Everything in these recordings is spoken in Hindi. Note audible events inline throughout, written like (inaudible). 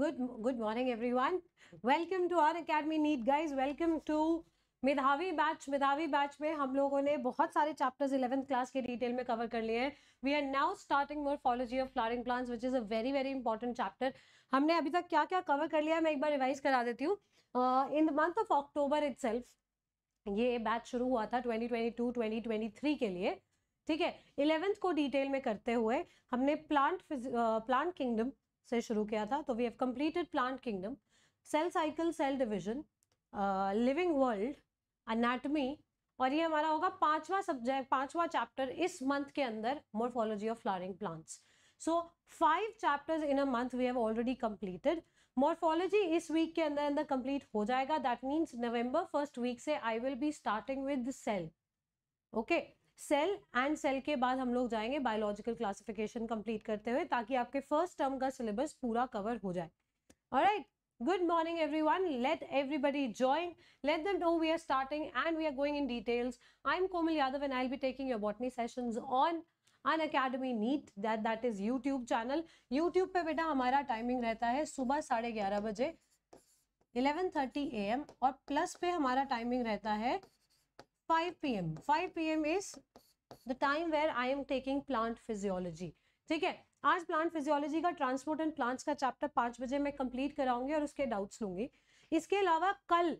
good good morning everyone welcome to our academy neat guys welcome to Medhavi batch Medhavi batch में हम लोगों ने बहुत सारे चैप्टर्स इलेवंथ क्लास के डिटेल में कवर कर लिए हैं we are now starting morphology of flowering plants which is a very very important chapter हमने अभी तक क्या क्या कवर कर लिया है मैं एक बार रिवाइज करा देती हूँ in the month of October it ये बैच शुरू हुआ था ट्वेंटी ट्वेंटी के लिए ठीक है इलेवेंथ को डिटेल में करते हुए हमने प्लांट प्लांट किंगडम से शुरू किया था तो we have completed plant kingdom cell cycle cell division living world anatomy और ये हमारा होगा पांचवा सब्जेक्ट पांचवा चैप्टर इस मंथ के अंदर morphology of flowering plants so five chapters in a month we have already completed morphology इस वीक के अंदर अंदर कंप्लीट हो जाएगा that means November first week से I will be starting with cell okay cell and cell के बाद हम लोग जाएंगे बायोलॉजिकल क्लासिफिकेशन कंप्लीट करते हुए ताकि आपके फर्स्ट टर्म का सिलेबस पूरा कवर हो जाए और right good morning everyone let everybody join let them know we are starting and we are going in details I am Komal Yadav and I be taking your botany session on Unacademy NEET that that is YouTube channel YouTube पे बेटा हमारा टाइमिंग रहता है सुबह साढ़े ग्यारह बजे इलेवन थर्टी ए एम और प्लस पे हमारा टाइमिंग रहता है 5 pm 5 pm is the time where I am taking plant physiology ठीक है आज प्लांट फिजियोलॉजी का ट्रांसपोर्ट एंड प्लांट्स का चैप्टर पाँच बजे मैं कंप्लीट कराऊंगी और उसके डाउट्स लूंगी इसके अलावा कल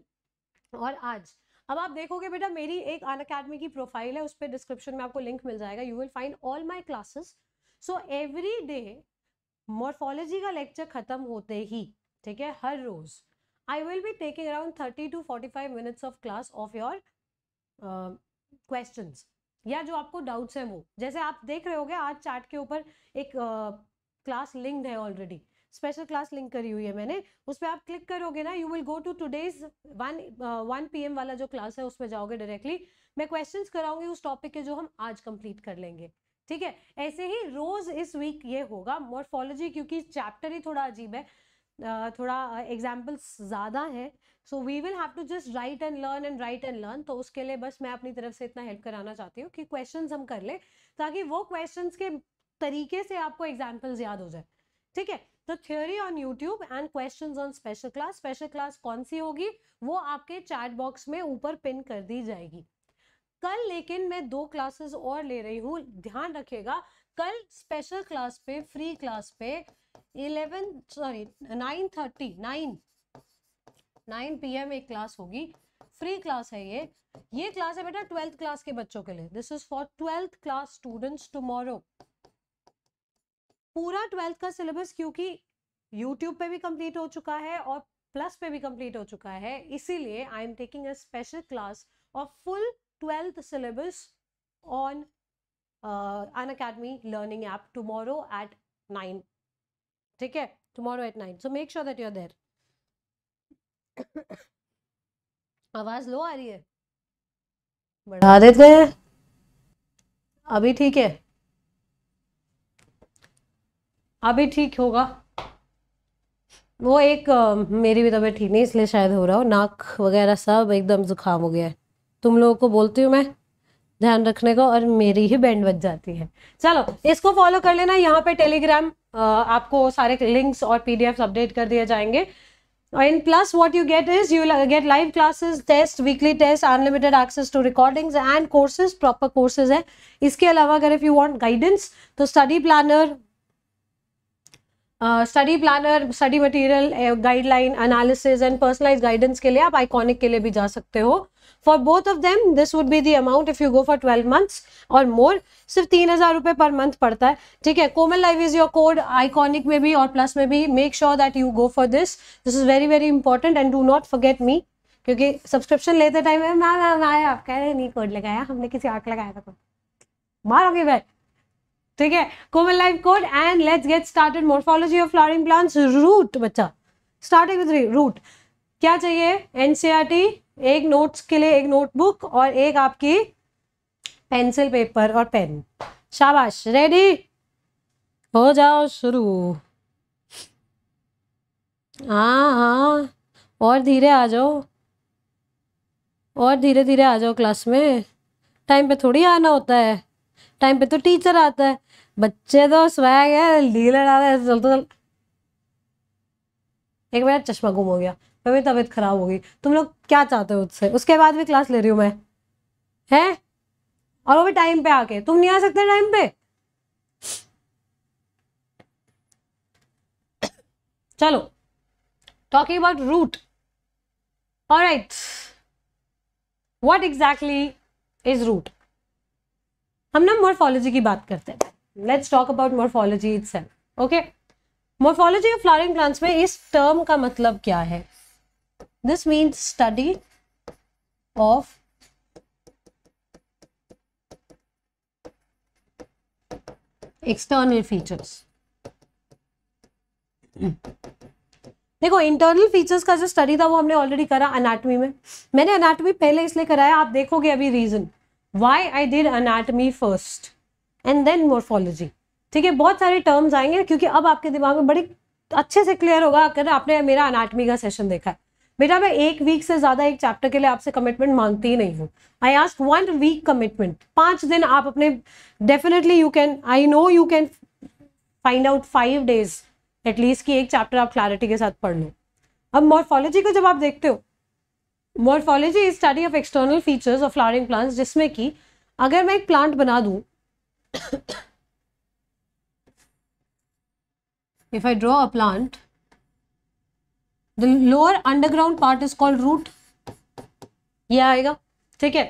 और आज अब आप देखोगे बेटा मेरी एक अन अकेडमी की प्रोफाइल है उस पर डिस्क्रिप्शन में आपको लिंक मिल जाएगा you will find all my classes so every day morphology का लेक्चर खत्म होते ही ठीक है हर रोज I will be taking around thirty to forty five minutes of class of your questions या जो आपको डाउट्स हैं वो जैसे आप देख रहे होगे आज चार्ट के ऊपर एक क्लास लिंक है ऑलरेडी स्पेशल क्लास लिंक करी हुई है मैंने उस पर आप क्लिक करोगे ना you will go to today's one one P वाला जो क्लास है उसमें जाओगे डायरेक्टली मैं क्वेश्चंस कराऊंगी उस टॉपिक के जो हम आज कंप्लीट कर लेंगे ठीक है ऐसे ही रोज इस वीक ये होगा मॉर्फोलॉजी क्योंकि चैप्टर ही थोड़ा अजीब है थोड़ा एग्जाम्पल्स ज़्यादा हैं so we will have to just write and learn and write and learn तो उसके लिए बस मैं अपनी तरफ से इतना हेल्प कराना चाहती हूँ कि क्वेश्चन हम कर लें ताकि वो क्वेश्चन के तरीके से आपको एग्जाम्पल्स याद हो जाए ठीक है तो theory on YouTube and question on special class special class कौन सी होगी वो आपके चैट बॉक्स में ऊपर पिन कर दी जाएगी कल लेकिन मैं दो क्लासेस और ले रही हूँ ध्यान रखिएगा कल स्पेशल क्लास पे फ्री क्लास पे eleven sorry nine thirty nine nine P M एक क्लास होगी फ्री क्लास है ये ये क्लास है बेटा ट्वेल्थ क्लास के बच्चों के लिए this is for twelfth class students tomorrow पूरा ट्वेल्थ का सिलेबस क्योंकि यूट्यूब पे भी कंप्लीट हो चुका है और प्लस पे भी कंप्लीट हो चुका है इसीलिए I am taking a special class of full twelfth syllabus on Unacademy learning app tomorrow at nine ठीक है tomorrow at nine so make sure that you're there आवाज लो आ रही है बढ़ा देते हैं अभी ठीक है अभी ठीक होगा वो एक आ, मेरी भी तबीयत ठीक नहीं इसलिए शायद हो रहा हो नाक वगैरह सब एकदम जुकाम हो गया है तुम लोगों को बोलती हूँ मैं ध्यान रखने को और मेरी ही बैंड बच जाती है चलो इसको फॉलो कर लेना यहाँ पे टेलीग्राम आपको सारे लिंक्स और पीडीएफ अपडेट कर दिए जाएंगे in plus what you get is you get live classes test weekly test unlimited access to recording and courses proper courses है इसके अलावा अगर इफ यू वॉन्ट गाइडेंस तो study planner study planner study material guideline analysis and personalise guidance के लिए आप आइकॉनिक के लिए भी जा सकते हो for both of them this would be the amount if you go for twelve months और मोर सिर्फ तीन हजार रुपये पर मंथ पड़ता है ठीक है Komal live is your code iconic में भी और प्लस में भी make sure that you go for this this is very very important and do not forget me क्योंकि सब्सक्रिप्शन लेते टाइम मैम मैम आया आप कह रहे नहीं कोड लगाया हमने किसी आंख लगाया था कोड मारोगे भाई ठीक है Komal live code and let's get started morphology of flowering plants root बच्चा स्टार्टिंग विद रूट क्या चाहिए एनसीआरटी एक नोट्स के लिए एक नोटबुक और एक आपकी पेंसिल पेपर और पेन शाबाश रेडी हो जाओ शुरू हाँ हाँ और धीरे आ जाओ और धीरे धीरे आ जाओ क्लास में टाइम पे थोड़ी आना होता है टाइम पे तो टीचर आता है बच्चे तो स्वैग है लीला डाला है चलते तो एक मेरा चश्मा गुम हो गया मेरी तबीयत खराब होगी तुम लोग क्या चाहते हो उससे उसके बाद भी क्लास ले रही हूँ मैं है और वो भी टाइम पे आके तुम नहीं आ सकते टाइम पे चलो टॉकिंग अबाउट रूट और right what exactly is root हम ना मोर्फोलॉजी की बात करते हैं let's talk about morphology it's okay morphology of flowering plants में इस टर्म का मतलब क्या है This means study of external features. देखो इंटरनल फीचर्स का जो स्टडी था वो हमने ऑलरेडी करा अनाटमी में मैंने अनाटमी पहले इसलिए कराया आप देखोगे अभी reason why I did anatomy first and then morphology ठीक है बहुत सारे टर्म्स आएंगे क्योंकि अब आपके दिमाग में बड़ी अच्छे से क्लियर होगा अगर आपने मेरा अनाटमी का सेशन देखा है बेटा मैं एक वीक से ज़्यादा एक चैप्टर के लिए आपसे कमिटमेंट मांगती ही नहीं हूँ I ask one week commitment पांच दिन आप अपने definitely you can I know you can find out five days at least की एक चैप्टर आप क्लैरिटी के साथ पढ़ लो अब मॉर्फोलॉजी को जब आप देखते हो morphology is study of external features of flowering plants जिसमें कि अगर मैं एक प्लांट बना दू if I draw a plant the lower underground part is called root ये आएगा ठीक है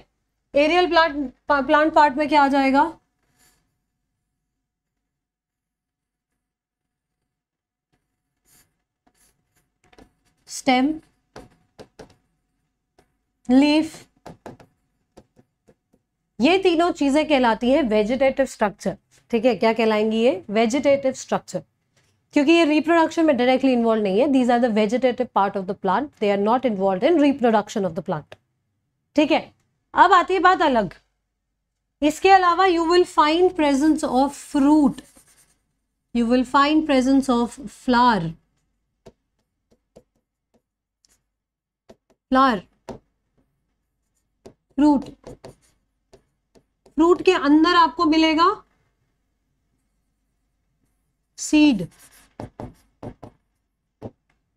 एरियल प्लांट प्लांट पार्ट में क्या आ जाएगा स्टेम लीफ ये तीनों चीजें कहलाती है वेजिटेटिव स्ट्रक्चर ठीक है क्या कहलाएंगी ये वेजिटेटिव स्ट्रक्चर क्योंकि ये रिप्रोडक्शन में डायरेक्टली इन्वॉल्व नहीं है these are the vegetative part of the plant they are not involve in reproduction of the plant ठीक है अब आती है बात अलग इसके अलावा you will find presence of fruit you will find presence of flower flower fruit fruit के अंदर आपको मिलेगा seed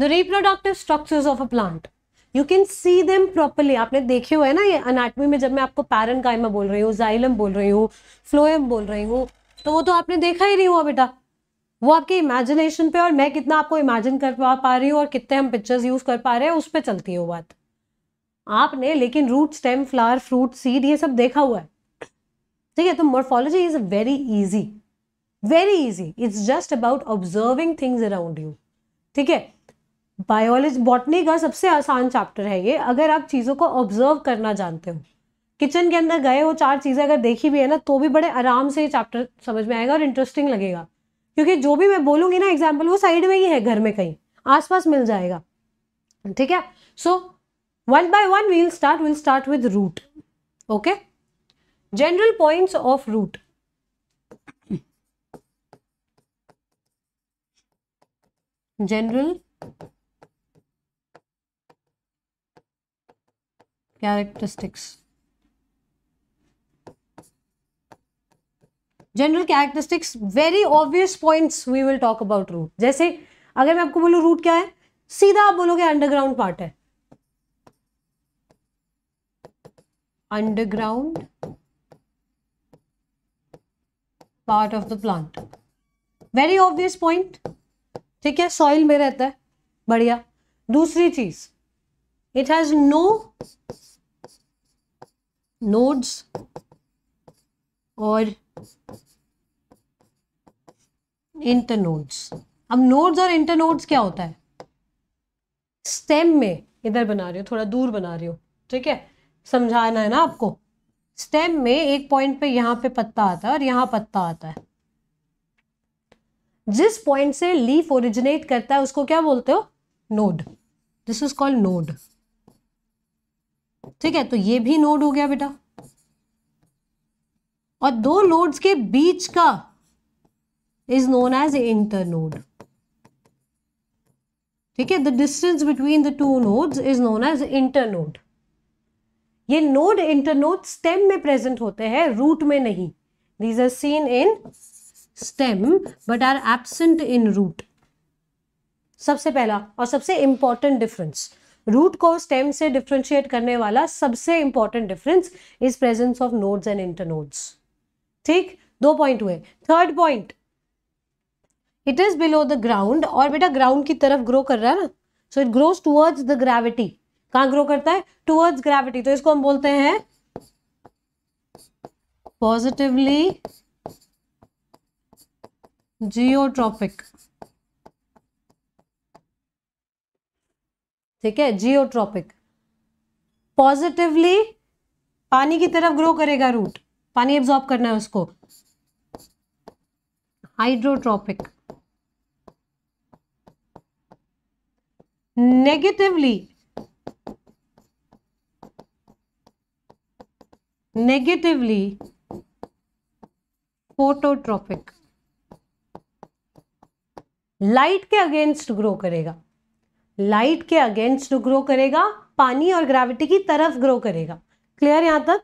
the reproductive structures of a plant you can see them properly आपने देखे हुए ना ये अनाटमी में जब मैं आपको पैरन कायमा बोल रही हूँ जाइलम बोल रही हूँ फ्लोएम बोल रही हूँ तो वो तो आपने देखा ही नहीं हुआ बेटा वो आपके इमेजिनेशन पे और मैं कितना आपको इमेजिन कर पा पा रही हूँ और कितने हम पिक्चर्स यूज कर पा रहे हैं उस पर चलती है वो बात आपने लेकिन root stem flower fruit seed ये सब देखा हुआ है ठीक है तो morphology is very easy very easy it's just about observing things around you ठीक है बायोलॉजी बॉटनी का सबसे आसान चैप्टर है ये अगर आप चीज़ों को ऑब्जर्व करना जानते हो किचन के अंदर गए हो चार चीज़ें अगर देखी भी है ना तो भी बड़े आराम से ये चैप्टर समझ में आएगा और इंटरेस्टिंग लगेगा क्योंकि जो भी मैं बोलूँगी ना एग्जाम्पल वो साइड में ही है घर में कहीं आसपास मिल जाएगा ठीक है so one by one we'll start will start with root okay general points of root general characteristics. General characteristics very obvious points we will talk about root जैसे अगर मैं आपको बोलूँ रूट क्या है सीधा आप बोलोगे अंडरग्राउंड पार्ट है underground part of the plant very obvious point ठीक है सॉइल में रहता है बढ़िया दूसरी चीज इट हैज नो नोड्स और इंटरनोड्स अब नोड्स और इंटरनोड्स क्या होता है स्टेम में इधर बना रही हो थोड़ा दूर बना रही हो ठीक है समझाना है ना आपको स्टेम में एक पॉइंट पे यहां पे पत्ता आता है और यहां पत्ता आता है जिस पॉइंट से लीफ ओरिजिनेट करता है उसको क्या बोलते हो node this is called node ठीक है तो ये भी नोड हो गया बेटा और दो नोड्स के बीच का is known as internode ठीक है the distance between the two nodes is known as internode ये नोड इंटर नोड स्टेम में प्रेजेंट होते हैं रूट में नहीं these are seen in stem but are absent in root सबसे पहला और सबसे इंपॉर्टेंट डिफरेंस रूट को स्टेम से डिफ्रेंशिएट करने वाला सबसे important difference is presence of nodes and internodes ठीक दो पॉइंट हुए third point it is below the ground और बेटा ग्राउंड की तरफ ग्रो कर रहा है ना so it grows towards the gravity कहां ग्रो करता है टूवर्ड्स ग्रेविटी तो इसको हम बोलते हैं पॉजिटिवली जियोट्रॉपिक ठीक है जियोट्रॉपिक पॉजिटिवली पानी की तरफ ग्रो करेगा रूट पानी एब्जॉर्ब करना है उसको hydrotropic negatively negatively phototropic light के अगेंस्ट ग्रो करेगा लाइट के अगेंस्ट ग्रो करेगा पानी और ग्रेविटी की तरफ ग्रो करेगा क्लियर यहाँ तक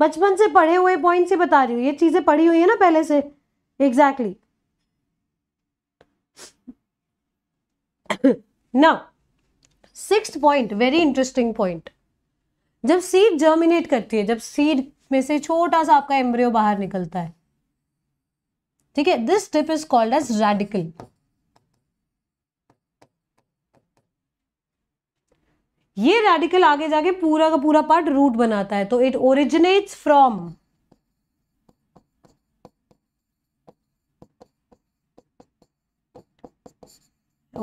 बचपन से पढ़े हुए पॉइंट से बता रही हूँ ये चीज़ें पढ़ी हुई है ना पहले से एग्जैक्टली ना six point very interesting point जब सीड जर्मिनेट करती है जब सीड में से छोटा सा आपका एम्ब्रियो बाहर निकलता है ठीक है this step is called as radicle ये रेडिकल आगे जाके पूरा का पूरा पार्ट रूट बनाता है तो it originates from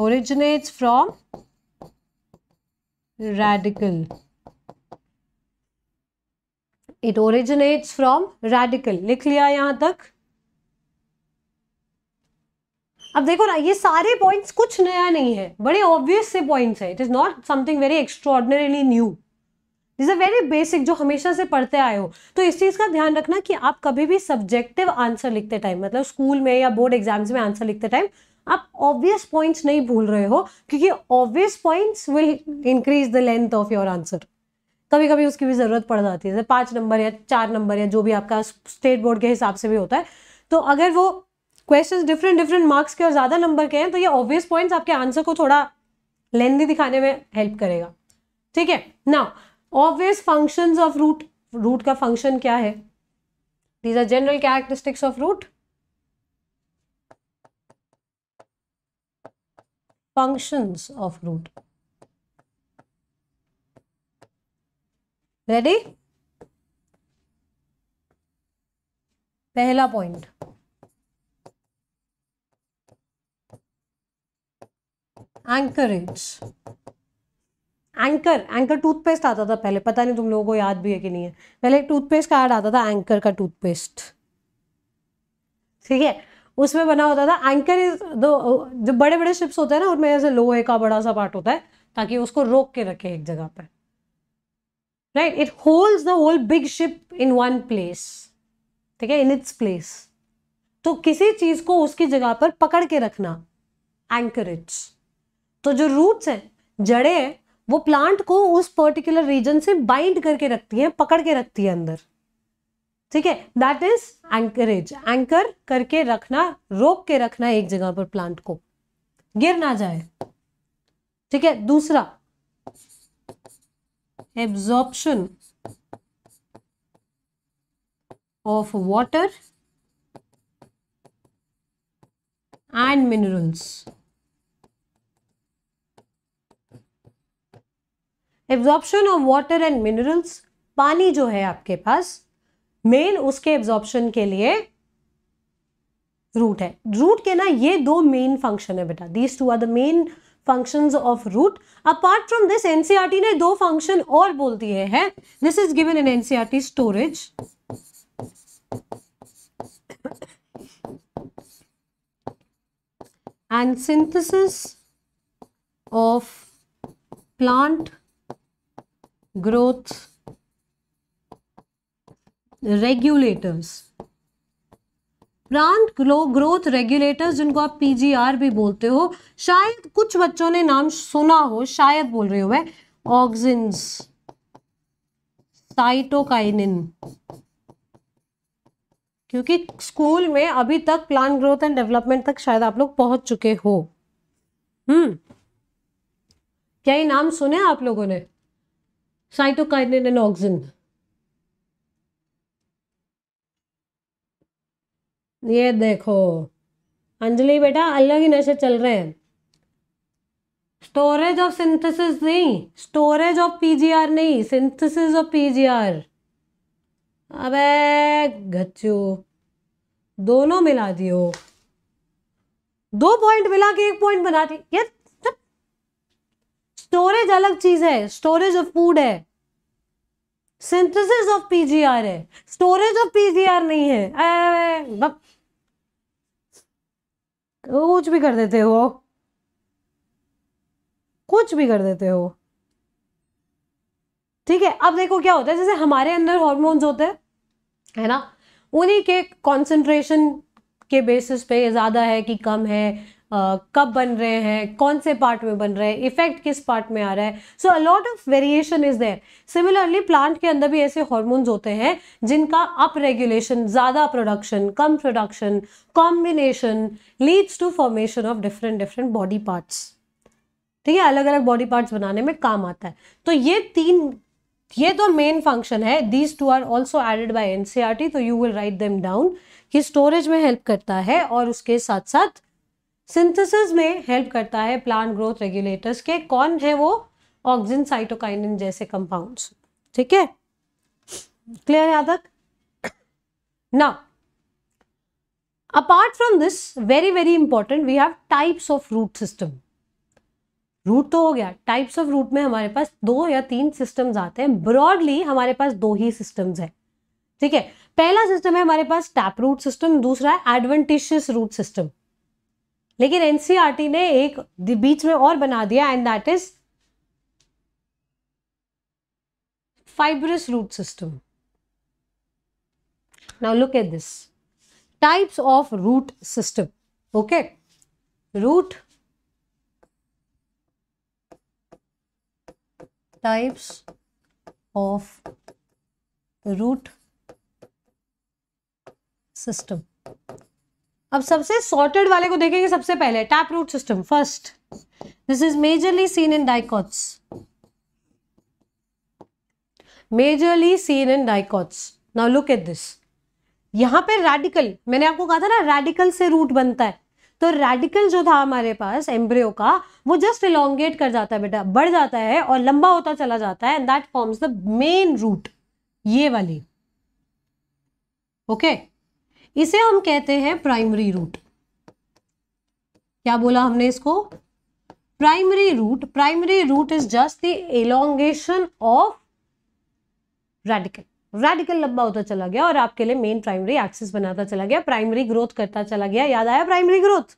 originates from radicle it originates from radicle लिख लिया यहां तक अब देखो ना ये सारे पॉइंट्स कुछ नया नहीं है बड़े ऑब्वियस से पॉइंट्स है it is not something very extraordinarily new is a very basic जो हमेशा से पढ़ते आए हो तो इस चीज़ का ध्यान रखना कि आप कभी भी सब्जेक्टिव आंसर लिखते टाइम मतलब स्कूल में या बोर्ड एग्जाम्स में आंसर लिखते टाइम आप ऑब्वियस पॉइंट्स नहीं भूल रहे हो क्योंकि obvious points will increase the length of your answer कभी कभी उसकी भी ज़रूरत पड़ जाती है जैसे पांच नंबर या चार नंबर या जो भी आपका स्टेट बोर्ड के हिसाब से भी होता है तो अगर वो क्वेश्चन डिफरेंट डिफरेंट मार्क्स के और ज़्यादा नंबर के हैं तो ये ऑब्वियस पॉइंट्स आपके आंसर को थोड़ा लेंदी दिखाने में हेल्प करेगा ठीक है now obvious functions of root root का फंक्शन क्या है these are general characteristics of root functions of root ready पहला point anchorage anchor anchor toothpaste आता था पहले पता नहीं तुम लोगों को याद भी है कि नहीं है पहले एक टूथपेस्ट का एड आता था एंकर का टूथपेस्ट ठीक है उसमें बना होता था एंकर इज दो जो बड़े बड़े शिप्स होते हैं ना उनमें ऐसे लोहे का बड़ा सा पार्ट होता है ताकि उसको रोक के रखे एक जगह पर right it holds the whole big ship in one place ठीक है इन इट्स प्लेस तो किसी चीज को उसकी जगह पर पकड़ के रखना एंकरेज तो जो रूट्स हैं जड़ें हैं वो प्लांट को उस पर्टिकुलर रीजन से बाइंड करके रखती हैं पकड़ के रखती है अंदर ठीक है दैट इज एंकरेज एंकर करके रखना रोक के रखना एक जगह पर प्लांट को गिर ना जाए ठीक है दूसरा absorption of water and minerals absorption of water and minerals पानी जो है आपके पास मेन उसके एब्जॉर्प्शन के लिए रूट है रूट के ना ये दो मेन फंक्शन है बेटा these two are the main functions of root apart from this NCERT ने दो फंक्शन और बोल दिए है this is given in NCERT storage and synthesis of plant growth regulators plant growth regulators जिनको आप पीजीआर भी बोलते हो शायद कुछ बच्चों ने नाम सुना हो शायद बोल रही हो मैं ऑक्सिन साइटोकाइनिन क्योंकि स्कूल में अभी तक प्लांट ग्रोथ एंड डेवलपमेंट तक शायद आप लोग पहुंच चुके हो हम्म क्या ये नाम सुने आप लोगों ने साइटोकाइनिन एंड ऑक्सिन ये देखो अंजलि बेटा अलग ही नशे चल रहे हैं स्टोरेज ऑफ सिंथेसिस नहीं स्टोरेज ऑफ पीजीआर नहीं सिंथेसिस ऑफ पीजीआर अबे गच्चू दोनों मिला दियो दो पॉइंट मिला के एक पॉइंट बना दी यार स्टोरेज अलग चीज है स्टोरेज ऑफ फूड है सिंथेसिस ऑफ पीजीआर है स्टोरेज ऑफ पीजीआर नहीं है कुछ भी कर देते हो कुछ भी कर देते हो ठीक है अब देखो क्या होता है जैसे हमारे अंदर हॉर्मोन्स होते हैं है ना उन्हीं के कंसंट्रेशन के बेसिस पे ज़्यादा है कि कम है कब बन रहे हैं कौन से पार्ट में बन रहे हैं इफेक्ट किस पार्ट में आ रहा है so a lot of variation is there similarly plant के अंदर भी ऐसे हॉर्मोन्स होते हैं जिनका अप रेगुलेशन ज़्यादा प्रोडक्शन कम production combination leads to formation of different different body parts ठीक है अलग अलग बॉडी पार्ट्स बनाने में काम आता है तो ये तीन ये तो मेन फंक्शन है these two are also added by NCERT तो you will write them down कि स्टोरेज में हेल्प करता है और उसके साथ साथ सिंथेसिस में हेल्प करता है प्लांट ग्रोथ रेगुलेटर्स के कौन है वो ऑक्सीजन साइटोकाइनिन जैसे कंपाउंड्स ठीक है क्लियर यहाँ तक ना apart from this very very important we have types of root system root तो हो गया टाइप्स ऑफ रूट में हमारे पास दो या तीन सिस्टम्स आते हैं ब्रॉडली हमारे पास दो ही सिस्टम्स हैं ठीक है पहला सिस्टम है हमारे पास टैप रूट सिस्टम दूसरा है एडवेंटिशियस रूट सिस्टम लेकिन एनसीआरटी e ने एक बीच में और बना दिया and that is fibrous root system now look at this types of root system okay root types of root system अब सबसे सॉर्टेड वाले को देखेंगे सबसे पहले tap root system first this is majorly seen in dicots majorly seen in dicots now look at this यहां पे रेडिकल मैंने आपको कहा था ना रेडिकल से रूट बनता है तो रेडिकल जो था हमारे पास एम्ब्रियो का वो जस्ट इलांगेट कर जाता है बेटा बढ़ जाता है और लंबा होता चला जाता है and that forms the main root ये वाली ओके okay? इसे हम कहते हैं प्राइमरी रूट क्या बोला हमने इसको primary root primary root is just the elongation of radical radical लंबा होता चला गया और आपके लिए मेन प्राइमरी एक्सिस बनाता चला गया प्राइमरी ग्रोथ करता चला गया याद आया प्राइमरी ग्रोथ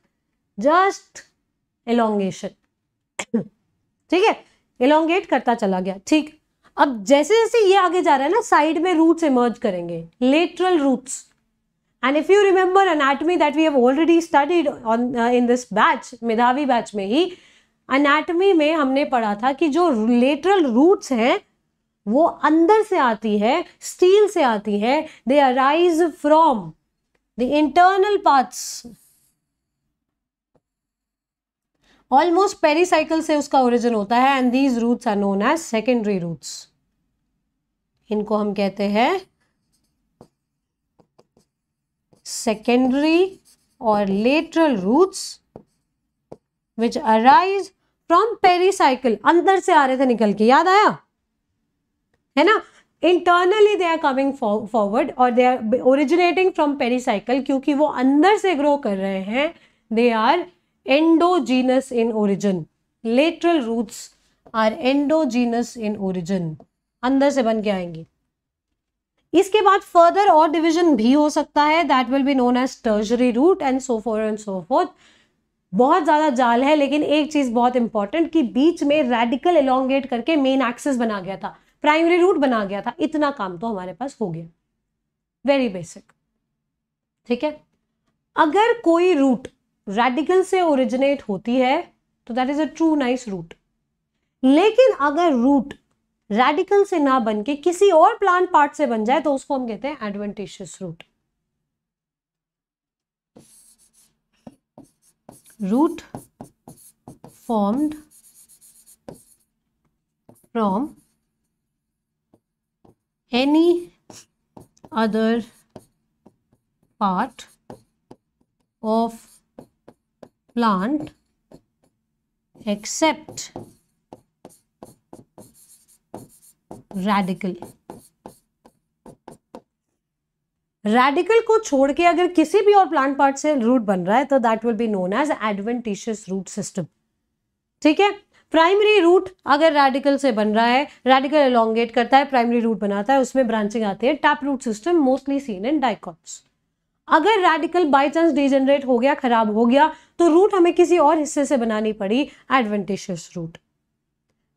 जस्ट एलोंगेशन ठीक है एलोंगेट करता चला गया ठीक अब जैसे जैसे ये आगे जा रहा है ना साइड में रूट्स इमर्ज करेंगे lateral roots And if you remember anatomy that we have already studied on uh, in this batch, Medhavi batch में ही anatomy में हमने पढ़ा था कि जो lateral roots hain वो अंदर से आती है स्टील से आती है they arise from the internal parts almost pericycle से उसका ओरिजिन होता है and these roots are known as secondary roots इनको हम कहते हैं सेकेंडरी और lateral roots which arise from pericycle अंदर से आ रहे थे निकल के याद आया है ना internally they are coming forward और they are originating from pericycle क्योंकि वो अंदर से ग्रो कर रहे हैं they are endogenous in origin lateral roots are endogenous in origin अंदर से बन के आएंगी इसके बाद फर्दर और डिविजन भी हो सकता है that will be known as tertiary root and so four and so forth बहुत ज़्यादा जाल है लेकिन एक चीज़ बहुत इंपॉर्टेंट कि बीच में रेडिकल एलोंगेट करके मेन एक्सेस बना गया था प्राइमरी रूट बना गया था इतना काम तो हमारे पास हो गया वेरी बेसिक ठीक है अगर कोई रूट रेडिकल से ओरिजिनेट होती है तो that is a true nice root लेकिन अगर रूट रेडिकल से ना बन के किसी और प्लांट पार्ट से बन जाए तो उसको हम कहते हैं adventitious root root formed from any other part of plant except radical radical को छोड़ के अगर किसी भी और प्लांट पार्ट से रूट बन रहा है तो that will be known as adventitious root system ठीक है प्राइमरी रूट अगर रेडिकल से बन रहा है रेडिकल एलोंगेट करता है प्राइमरी रूट बनाता है उसमें ब्रांचिंग आती है tap root system mostly seen in dicots अगर रेडिकल बाई चांस डिजेनरेट हो गया खराब हो गया तो रूट हमें किसी और हिस्से से बनानी पड़ी एडवेंटिशियस रूट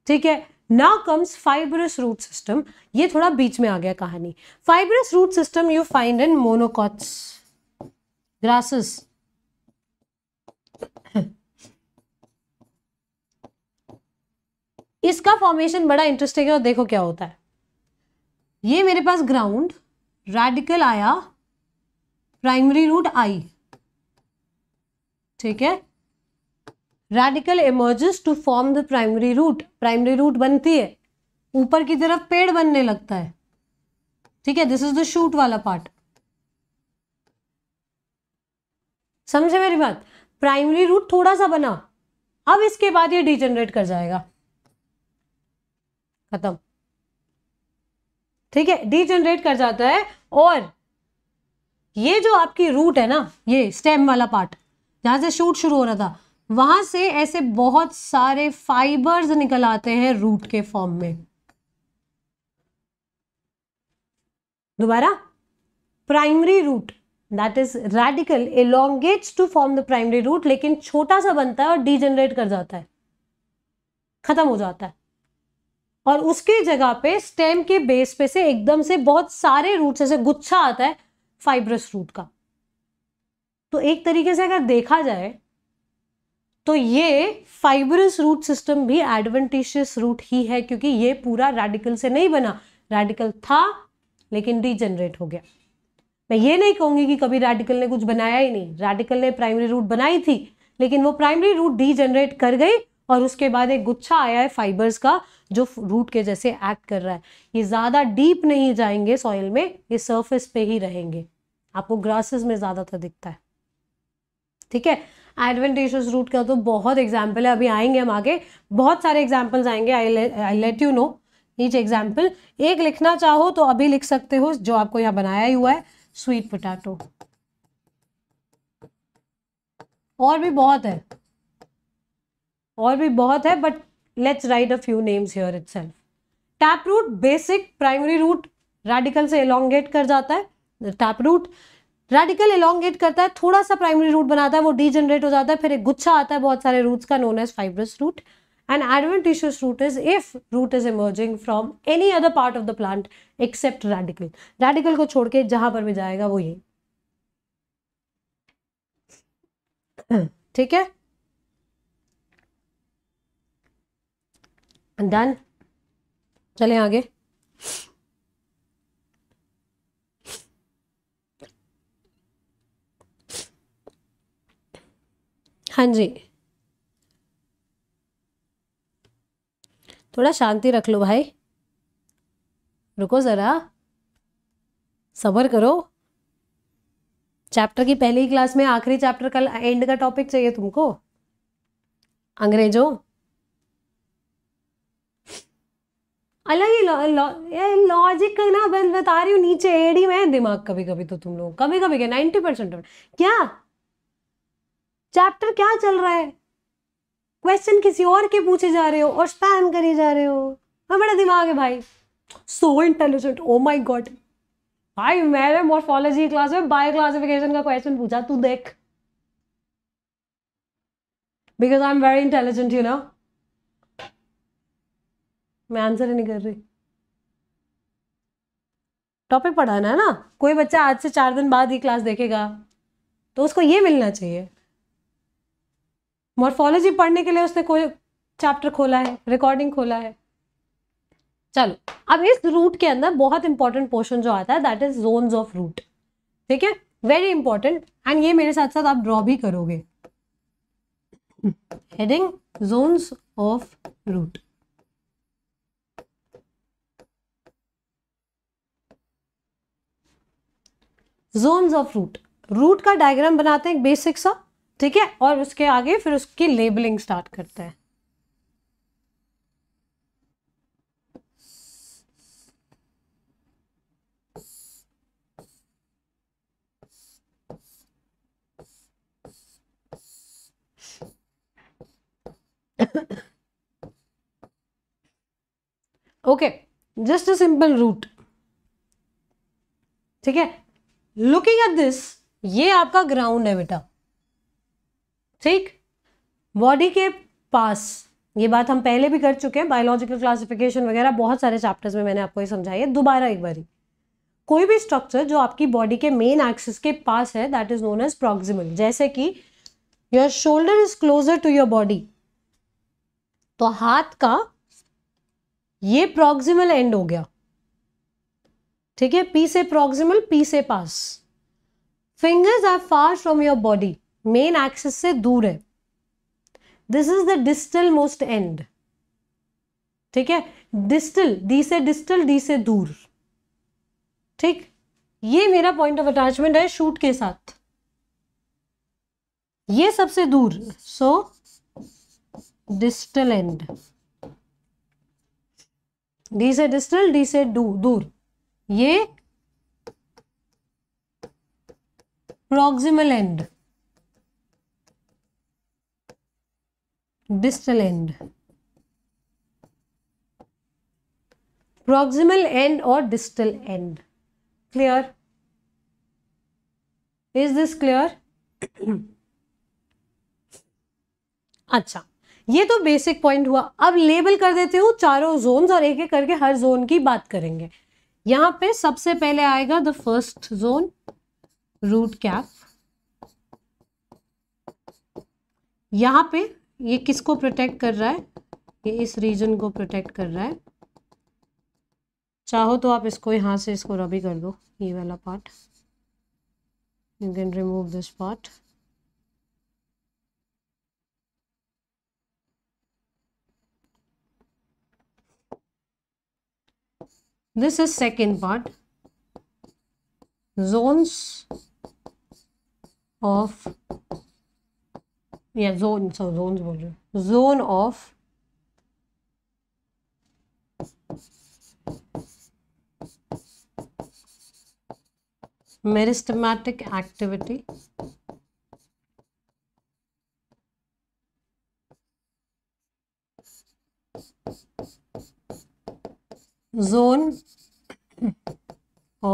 ठीक है ना कम्स फाइबरस रूट सिस्टम ये थोड़ा बीच में आ गया कहानी fibrous root system you find in monocots grasses इसका फॉर्मेशन बड़ा इंटरेस्टिंग है और देखो क्या होता है ये मेरे पास ग्राउंड रेडिकल आया प्राइमरी रूट आई ठीक है radical emerges to form the primary root primary root बनती है ऊपर की तरफ पेड़ बनने लगता है ठीक है दिस इज द शूट वाला पार्ट समझे मेरी बात प्राइमरी रूट थोड़ा सा बना अब इसके बाद ये डिजनरेट कर जाएगा खत्म ठीक है डिजेनरेट कर जाता है और ये जो आपकी रूट है ना ये स्टेम वाला पार्ट जहां से शूट शुरू हो रहा था वहां से ऐसे बहुत सारे फाइबर्स निकल आते हैं रूट के फॉर्म में दोबारा primary root that is radical elongates to form the primary root लेकिन छोटा सा बनता है और डीजेनरेट कर जाता है खत्म हो जाता है और उसकी जगह पे स्टेम के बेस पे से एकदम से बहुत सारे रूट ऐसे गुच्छा आता है फाइब्रस रूट का तो एक तरीके से अगर देखा जाए तो ये फाइबरस रूट सिस्टम भी एडवेंटिशियस रूट ही है क्योंकि ये पूरा रेडिकल से नहीं बना रेडिकल था लेकिन रीजनरेट हो गया मैं ये नहीं कहूंगी कि कभी रेडिकल ने कुछ बनाया ही नहीं रेडिकल ने प्राइमरी रूट बनाई थी लेकिन वो प्राइमरी रूट डीजनरेट कर गई और उसके बाद एक गुच्छा आया है फाइबर्स का जो रूट के जैसे एक्ट कर रहा है ये ज़्यादा डीप नहीं जाएंगे सॉइल में ये सरफेस पे ही रहेंगे आपको ग्रासेस में ज़्यादातर दिखता है ठीक है एडवेंटेजियस रूट का तो बहुत एग्जाम्पल है अभी आएंगे हम आगे बहुत सारे एग्जाम्पल्स आएंगे I let you know each example एक लिखना चाहो तो अभी लिख सकते हो जो आपको यहाँ बनाया ही हुआ है स्वीट पोटैटो और भी बहुत है और भी बहुत है but let's write a few names here itself tap root basic primary root radical से एलोंगेट कर जाता है टैप रूट रेडिकल इलांगेट करता है थोड़ा सा प्राइमरी रूट बनाता है वो डीजनरेट हो जाता है फिर एक गुच्छा आता है बहुत सारे रूट्स का known as fibrous root and adventitious root is if root is emerging from any other part of the plant except radical radical को छोड़ के जहां पर भी जाएगा वो यही ठीक है डन चले आगे हाँ जी थोड़ा शांति रख लो भाई रुको ज़रा सबर करो चैप्टर की पहली क्लास में आखिरी चैप्टर का एंड का टॉपिक चाहिए तुमको अंग्रेजों अलग ही लॉजिक ना बस बता रही हूँ नीचे एडी में दिमाग कभी कभी तो तुम लोग कभी कभी क्या नाइन्टी परसेंट क्या चैप्टर क्या चल रहा है क्वेश्चन किसी और के पूछे जा रहे हो और स्पैन करे जा रहे हो हाँ बड़ा दिमाग है भाई सो इंटेलिजेंट ओ माई गॉड भाई मैंने मॉर्फोलॉजी क्लास में बायो क्लासिफिकेशन का क्वेश्चन पूछा तू देख because I am very intelligent you know मैं आंसर ही नहीं कर रही टॉपिक पढ़ाना है ना कोई बच्चा आज से चार दिन बाद ही क्लास देखेगा तो उसको ये मिलना चाहिए मॉर्फोलॉजी पढ़ने के लिए उसने कोई चैप्टर खोला है रिकॉर्डिंग खोला है चलो अब इस रूट के अंदर बहुत इंपॉर्टेंट पोर्शन जो आता है that is zone of root ठीक है वेरी इंपॉर्टेंट एंड ये मेरे साथ साथ आप ड्रॉ भी करोगे heading zones of root zones of root root का डायग्राम बनाते हैं बेसिक सा ठीक है और उसके आगे फिर उसकी लेबलिंग स्टार्ट करते हैं okay just a simple root ठीक है लुकिंग एट दिस ये आपका ग्राउंड है बेटा ठीक बॉडी के पास ये बात हम पहले भी कर चुके हैं बायोलॉजिकल क्लासिफिकेशन वगैरह बहुत सारे चैप्टर्स में मैंने आपको ये समझाई है दोबारा एक बारी कोई भी स्ट्रक्चर जो आपकी बॉडी के मेन एक्सिस के पास है that is known as proximal जैसे कि your shoulder is closer to your body तो हाथ का ये प्रॉक्सिमल एंड हो गया ठीक है पी से प्रॉक्सिमल पी से पास fingers are far from your body main axis से दूर है this is the distal most end ठीक है डिस्टल डी से डिस्टल डी से दूर ठीक ये मेरा पॉइंट ऑफ अटैचमेंट है शूट के साथ ये सबसे दूर सो डिस्टल एंड डी से डिस्टल डी से दूर ये proximal end distal end proximal end और distal end clear is this clear अच्छा ये तो बेसिक पॉइंट हुआ अब लेबल कर देते हूँ चारों जोन और एक एक करके हर जोन की बात करेंगे यहां पे सबसे पहले आएगा the first zone root cap यहां पे ये किसको प्रोटेक्ट कर रहा है ये इस रीजन को प्रोटेक्ट कर रहा है चाहो तो आप इसको यहाँ से इसको रबी कर दो ये वाला part you can remove this part this is second part zones of या जोन सो जोन बोल रहे zone of meristematic activity zone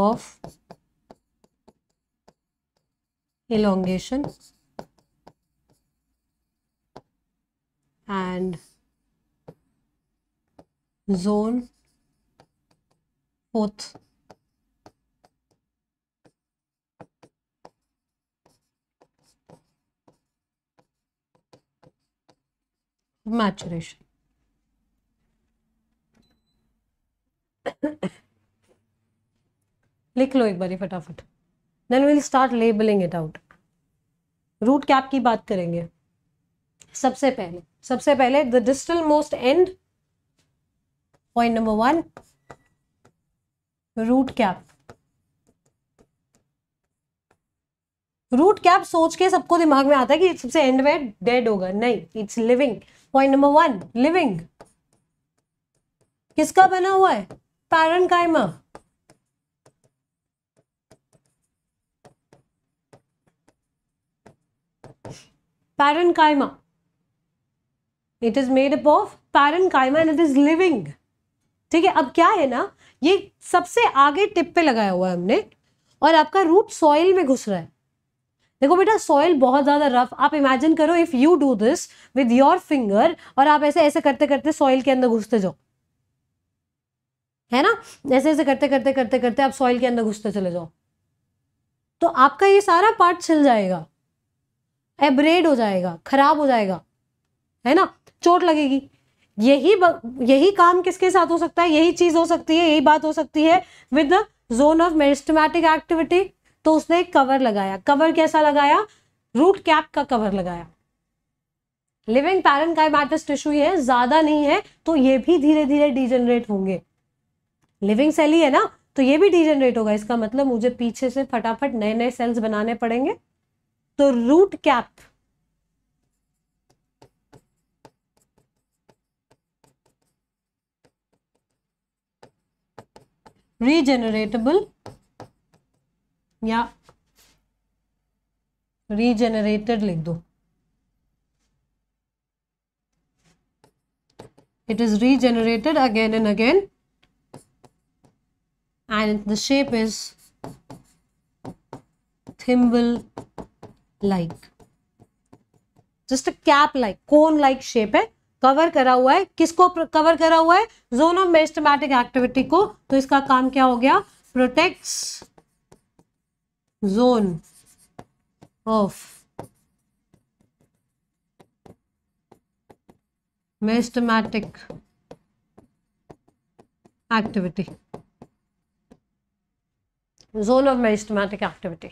of elongation and zone fourth maturation. (coughs) लिख लो एक बारी फटाफट then will start labelling it out root cap की बात करेंगे सबसे पहले सबसे पहले the distal most end point number one root cap root cap सोच के सबको दिमाग में आता है कि सबसे एंड में डेड होगा नहीं it's living point number one living किसका बना हुआ है parenchyma parenchyma it is made up of parenchyma and it is living ठीक है अब क्या है ना ये सबसे आगे टिप पे लगाया हुआ है हमने और आपका रूट सॉइल में घुस रहा है देखो बेटा सॉइल बहुत ज़्यादा रफ आप इमेजिन करो if you do this with your finger और आप ऐसे ऐसे करते करते सॉइल के अंदर घुसते जाओ है ना ऐसे ऐसे करते करते करते करते आप सॉइल के अंदर घुसते चले जाओ तो आपका ये सारा पार्ट छिल जाएगा एब्रेड हो जाएगा खराब हो जाएगा है ना चोट लगेगी यही यही काम किसके साथ हो सकता है यही चीज हो सकती है यही बात हो सकती है with zone of meristematic activity तो उसने एक कवर लगाया कवर कैसा लगाया रूट कैप का कवर लगाया लिविंग पैरन काइमेटस टिश्यू है ज्यादा नहीं है तो ये भी धीरे धीरे डिजेनरेट होंगे लिविंग सेल ही है ना तो ये भी डिजेनरेट होगा इसका मतलब मुझे पीछे से फटाफट नए नए सेल्स बनाने पड़ेंगे तो रूट कैप regeneratable या regenerated लिख दो it is regenerated again and again and the shape is thimble like just a cap like cone like shape है कवर करा हुआ है किसको कवर करा हुआ है जोन ऑफ मेस्टमैटिक एक्टिविटी को तो इसका काम क्या हो गया protects zone of meristematic activity zone of meristematic activity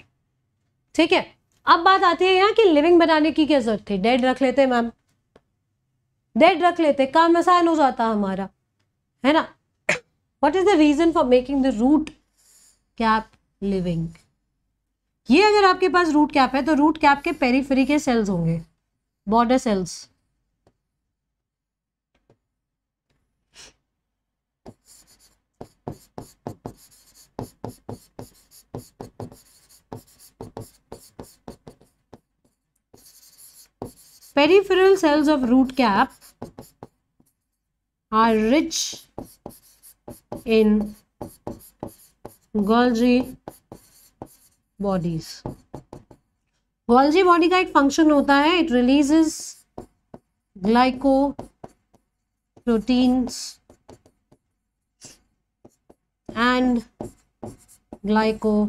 ठीक है अब बात आती है यहाँ की लिविंग बनाने की क्या जरूरत थी डेड रख लेते हैं मैम डेड रख लेते काम आसान हो जाता हमारा है ना what is the reason for making the root cap living ये अगर आपके पास रूट कैप है तो रूट कैप के पेरीफेरी के सेल्स होंगे border cells peripheral cells of root cap are rich in Golgi bodies Golgi body का एक फंक्शन होता है it releases glycoproteins and 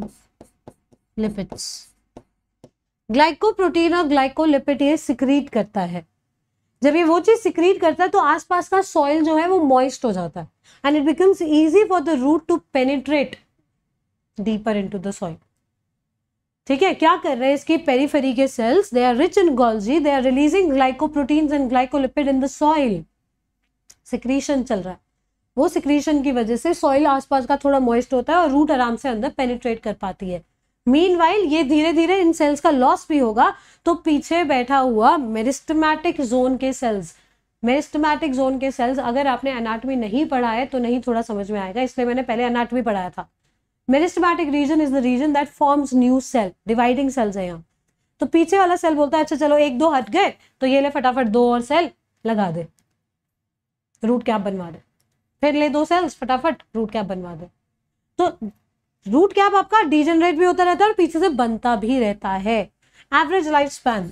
glycoprotein और ग्लाइकोलिपिड ये सिक्रीट करता है जब ये वो चीज़ सिक्रीट करता है तो आसपास का सॉइल जो है वो मॉइस्ट हो जाता है and it becomes easy for the root to penetrate deeper into the soil ठीक है क्या कर रहे हैं इसकी पेरीफेरी के cells they are rich in Golgi they are releasing protein and glycolipid in the soil secretion चल रहा है वो सिक्रीशन की वजह से सॉइल आसपास का थोड़ा मॉइस्ट होता है और रूट आराम से अंदर पेनिट्रेट कर पाती है मीन ये धीरे धीरे इन सेल्स का लॉस भी होगा तो पीछे बैठा हुआ मेरिस्टमैटिक जोन के सेल्स मेरिस्टमैटिक जोन के सेल्स अगर आपने अनाटमी नहीं पढ़ा है तो नहीं थोड़ा समझ में आएगा इसलिए मैंने पहले अनाटमी पढ़ाया था meristematic region is the region that forms new cell dividing cells है यहाँ तो पीछे वाला सेल बोलता है अच्छा चलो एक दो हट गए तो ये ले फटाफट दो और सेल लगा दे रूट कैप बनवा दे फिर ले दो सेल्स फटाफट रूट कैप बनवा दे तो रूट कैप आपका डिजेनरेट भी होता रहता है और पीछे से बनता भी रहता है average life span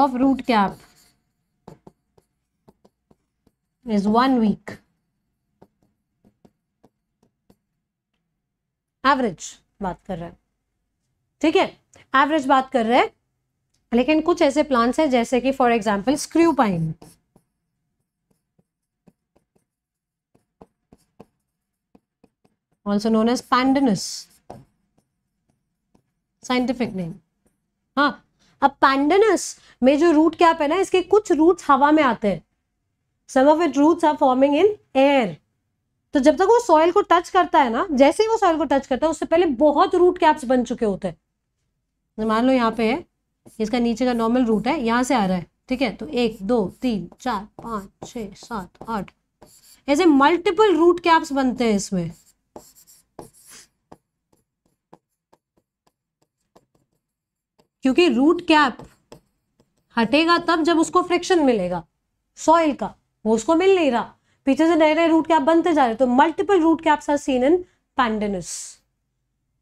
of root cap is one week average बात कर रहे हैं ठीक है एवरेज बात कर रहे हैं लेकिन कुछ ऐसे प्लांट्स हैं जैसे कि for example screw pine also known as pandanus scientific name हाँ अब पैंडनस में जो रूट क्या है ना इसके कुछ रूट्स हवा में आते हैं some of it roots are forming in air तो जब तक वो सॉइल को टच करता है ना जैसे ही वो सॉइल को टच करता है उससे पहले बहुत रूट कैप्स बन चुके होते हैं मान लो यहाँ पे है इसका नीचे का नॉर्मल रूट है यहाँ से आ रहा है ठीक है तो एक दो तीन चार पाँच छः सात आठ ऐसे मल्टीपल रूट कैप्स बनते हैं इसमें क्योंकि रूट कैप हटेगा तब जब उसको फ्रिक्शन मिलेगा सॉइल का वो उसको मिल नहीं रहा पीछे से नए नए रूट कैप बनते जा रहे तो multiple root caps are seen in pandanus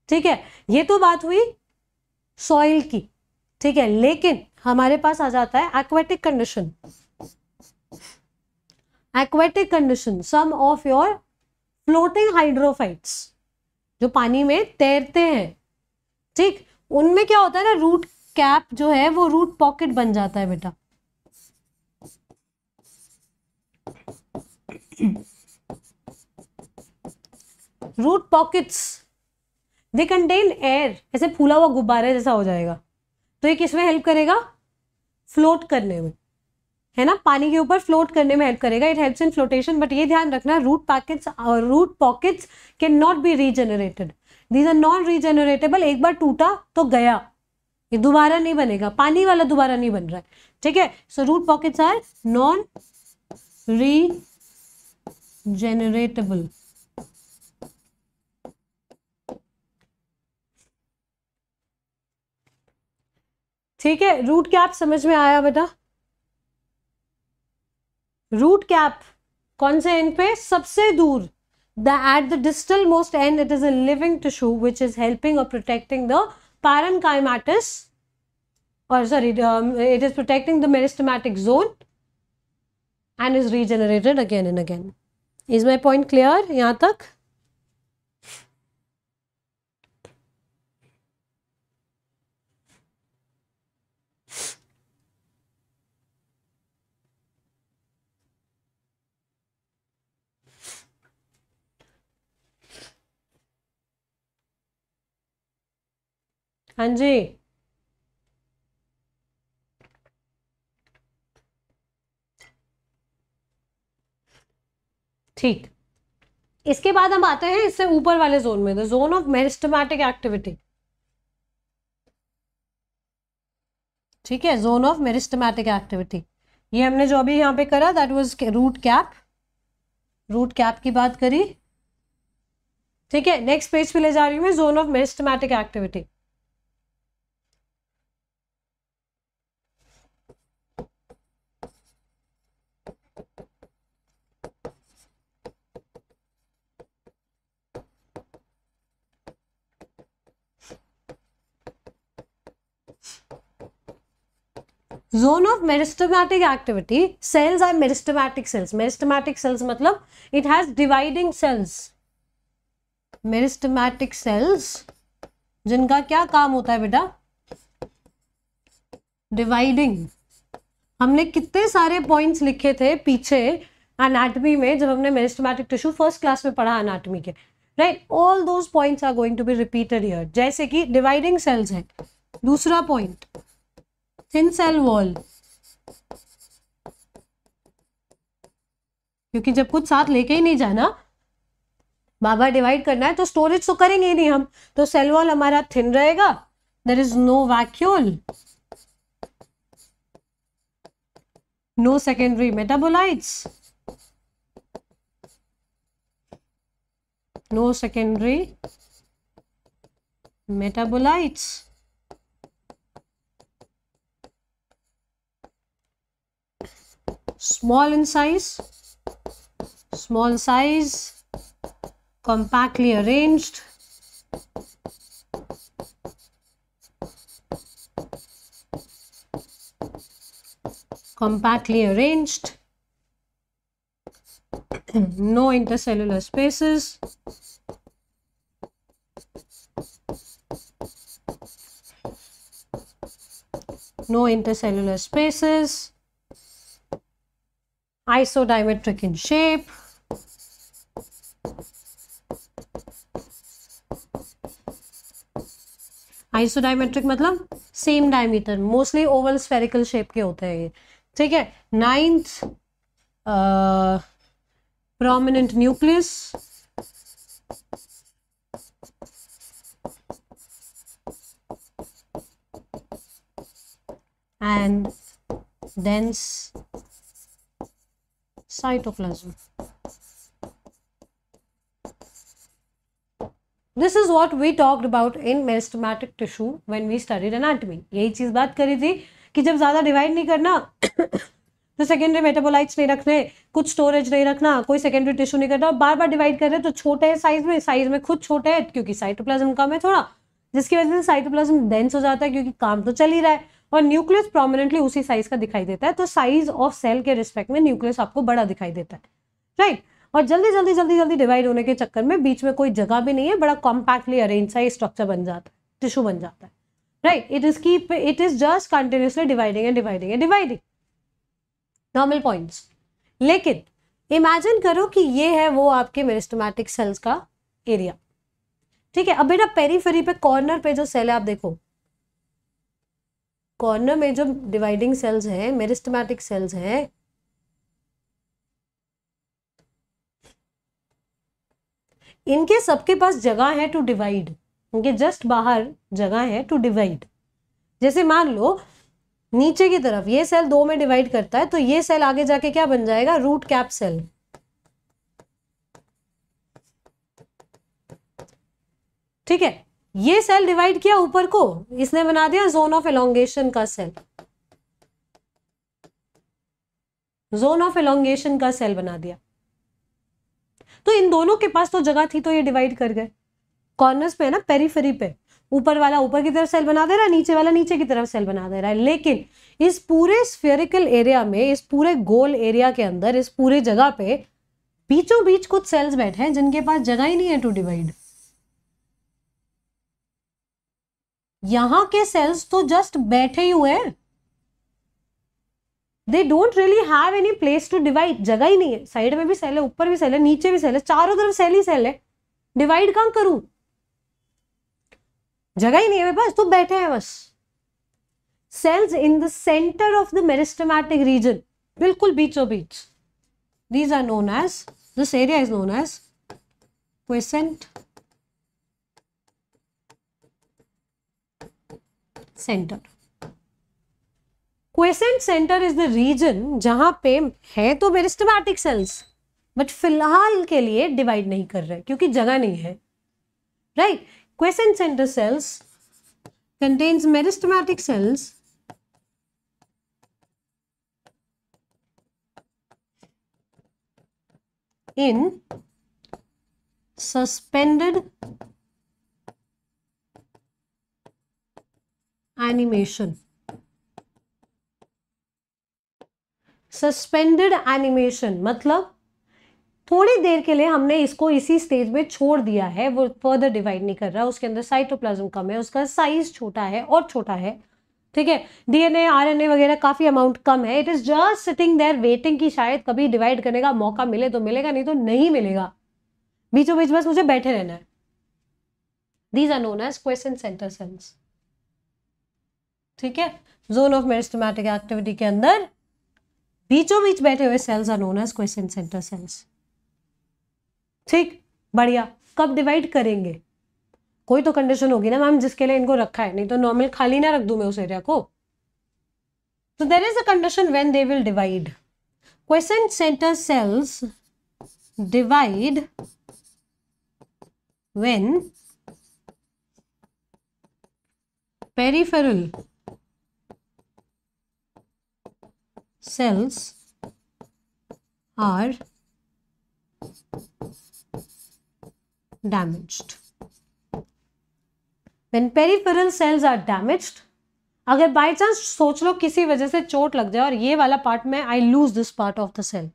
ठीक है ये तो बात हुई सॉइल की ठीक है लेकिन हमारे पास आ जाता है aquatic condition aquatic condition some of your floating hydrophytes जो पानी में तैरते हैं ठीक उनमें क्या होता है ना रूट कैप जो है वो रूट पॉकेट बन जाता है बेटा root pockets they contain air ऐसे फूला हुआ गुब्बारा जैसा हो जाएगा तो ये किस में हेल्प करेगा फ्लोट करने में है ना पानी के ऊपर फ्लोट करने में हेल्प करेगा it helps in flotation but ये ध्यान रखना रूट पैकेट्स और root pockets can not be regenerated these are non regeneratable एक बार टूटा तो गया ये दोबारा नहीं बनेगा पानी वाला दोबारा नहीं बन रहा है ठीक है so root pockets are non regeneratable ठीक है रूट कैप समझ में आया बेटा रूट कैप कौन से एंड पे सबसे दूर the at the distal most end it is a living tissue which is helping और प्रोटेक्टिंग द पारन काइमेटिस और sorry it is protecting the meristematic zone and is regenerated again and again is my point clear यहाँ तक हाँ जी ठीक इसके बाद हम आते हैं इससे ऊपर वाले जोन में the zone of meristematic activity ठीक है जोन ऑफ मेरिस्टमैटिक एक्टिविटी ये हमने जो अभी यहाँ पे करा that was root cap root cap की बात करी ठीक है नेक्स्ट पेज पे ले जा रही हूं मैं zone of meristematic activity zone of meristematic activity cells are meristematic cells meristematic cells मतलब it has dividing cells meristematic cells जिनका क्या काम होता है बेटा डिवाइडिंग हमने कितने सारे पॉइंट्स लिखे थे पीछे एनाटमी में जब हमने मेरिस्टमैटिक टिश्यू फर्स्ट क्लास में पढ़ा एनाटमी के right all those points are going to be repeated here जैसे कि डिवाइडिंग सेल्स है दूसरा पॉइंट थिन सेल वॉल क्योंकि जब कुछ साथ लेके ही नहीं जाना बाबा डिवाइड करना है तो स्टोरेज तो करेंगे ही नहीं हम तो सेल वॉल हमारा थिन रहेगा there is no vacuole no secondary metabolites no secondary metabolites small in size, small size, compactly arranged, compactly arranged, (clears throat) no intercellular spaces, no intercellular spaces, isodimetric in shape. Isodimetric मतलब same diameter mostly oval spherical shape के होते हैं ये ठीक है ninth prominent nucleus and dense cytoplasm. This is what we talked about in meristematic tissue when we studied anatomy यही चीज बात करी थी कि जब ज़्यादा डिवाइड नहीं करना तो सेकेंडरी मेटाबोलाइट्स नहीं रखने कुछ स्टोरेज नहीं रखना कोई सेकेंडरी टिश्यू नहीं करना बार बार डिवाइड कर रहे तो छोटे हैं साइज में साइज में खुद छोटे हैं क्योंकि साइटोप्लाज्म कम है थोड़ा जिसकी वजह से साइटोप्लाज्म डेंस हो जाता है क्योंकि काम तो चल ही रहा है और न्यूक्लियस प्रोमिनेंटली उसी साइज का दिखाई देता है तो साइज ऑफ सेल के रिस्पेक्ट में न्यूक्लियस आपको बड़ा दिखाई देता है राइट और जल्दी जल्दी जल्दी जल्दी डिवाइड होने के चक्कर में बीच में कोई जगह भी नहीं है बड़ा कॉम्पैक्टली अरेंज साइज स्ट्रक्चर बन जाता है टिश्यू बन जाता है राइट इट इज की it is just continuously dividing and dividing and dividing normal point लेकिन इमेजिन करो कि ये है वो आपके मेरिस्टोमैटिक सेल्स का एरिया ठीक है अब बेटा पेरीफेरी पे कॉर्नर पे जो सेल है आप देखो कॉर्नर में जो डिवाइडिंग सेल्स हैं मेरिस्टमैटिक सेल्स हैं इनके सबके पास जगह है टू डिवाइड इनके जस्ट बाहर जगह है टू डिवाइड जैसे मान लो नीचे की तरफ ये सेल दो में डिवाइड करता है तो ये सेल आगे जाके क्या बन जाएगा रूट कैप सेल ठीक है ये सेल डिवाइड किया ऊपर को इसने बना दिया जोन ऑफ एलोंगेशन का सेल जोन ऑफ एलोंगेशन का सेल बना दिया तो इन दोनों के पास तो जगह थी तो ये डिवाइड कर गए कॉर्नर्स पे है ना पेरीफेरी पे ऊपर वाला ऊपर की तरफ सेल बना दे रहा है नीचे वाला नीचे की तरफ सेल बना दे रहा है लेकिन इस पूरे स्फेरिकल एरिया में इस पूरे गोल एरिया के अंदर इस पूरे जगह पे बीचों बीच कुछ सेल्स बैठे हैं जिनके पास जगह ही नहीं है टू डिवाइड यहां के सेल्स तो जस्ट बैठे ही हुए हैं they don't really have any place to divide जगह ही नहीं है साइड में भी सेल है ऊपर भी सेल है नीचे भी सेल है चारों तरफ सेल ही सेल है डिवाइड कहां करूं जगह ही नहीं है मेरे पास तो बैठे हैं बस cells in the centre of the meristematic region बिल्कुल बीचों बीच these are known as this area is known as quiescent centre quiescent centre is the region जहां पे है तो मेरिस्टमैटिक सेल्स बट फिलहाल के लिए डिवाइड नहीं कर रहे क्योंकि जगह नहीं है right quiescent centre cells contains meristematic cells in suspended animation suspended animation मतलब थोड़ी देर के लिए हमने इसको इसी स्टेज में छोड़ दिया है वो फर्दर डिवाइड नहीं कर रहा उसके अंदर साइटोप्लाज्म कम है उसका साइज छोटा है और छोटा है ठीक है डीएनए आरएनए वगैरह काफ़ी अमाउंट कम है it is just sitting there waiting की शायद कभी डिवाइड करने का मौका मिले तो मिलेगा नहीं तो नहीं मिलेगा बीचों बीच बस मुझे बैठे रहना है these are known as quiescent centre cells ठीक है जोन ऑफ मेरिस्टोमैटिक एक्टिविटी के अंदर बीचों बीच बैठे हुए cells are known as quiescent centre cells ठीक बढ़िया कब डिवाइड करेंगे कोई तो कंडीशन होगी ना मैम जिसके लिए इनको रखा है नहीं तो नॉर्मल खाली ना रख दू मैं उस एरिया को तो there is a condition when they will divide quiescent centre cells divide when peripheral cells are damaged. When peripheral cells are damaged, अगर बाई चांस सोच लो किसी वजह से चोट लग जाए और ये वाला पार्ट में I lose this part of the cell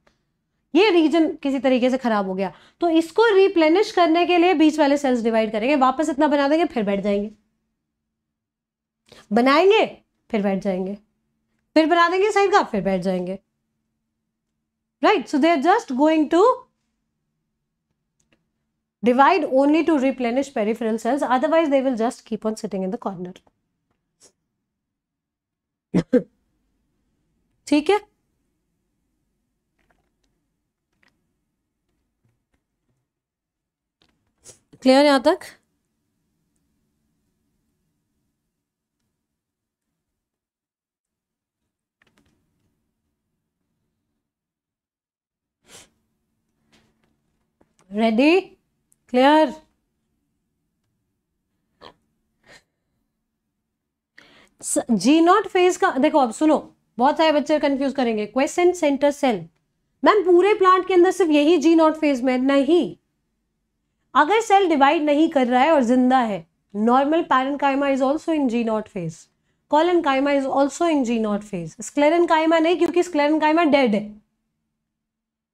ये रीजन किसी तरीके से खराब हो गया तो इसको रिप्लेनिश करने के लिए बीच वाले सेल्स डिवाइड करेंगे वापस इतना बना देंगे फिर बैठ जाएंगे बनाएंगे फिर बैठ जाएंगे फिर बना देंगे साइड का फिर बैठ जाएंगे right so they are just going to divide only to replenish peripheral cells otherwise they will just keep on sitting in the corner ठीक है क्लियर यहां तक ready clear G naught phase का देखो अब सुनो बहुत सारे बच्चे कंफ्यूज करेंगे क्वेश्चन सेंटर सेल मैम पूरे प्लांट के अंदर सिर्फ यही जी नॉट फेज में नहीं अगर सेल डिवाइड नहीं कर रहा है और जिंदा है normal parenchyma is also in G naught phase collenchyma is also in G naught phase sclerenchyma नहीं क्योंकि स्क्लेरन कायमा डेड है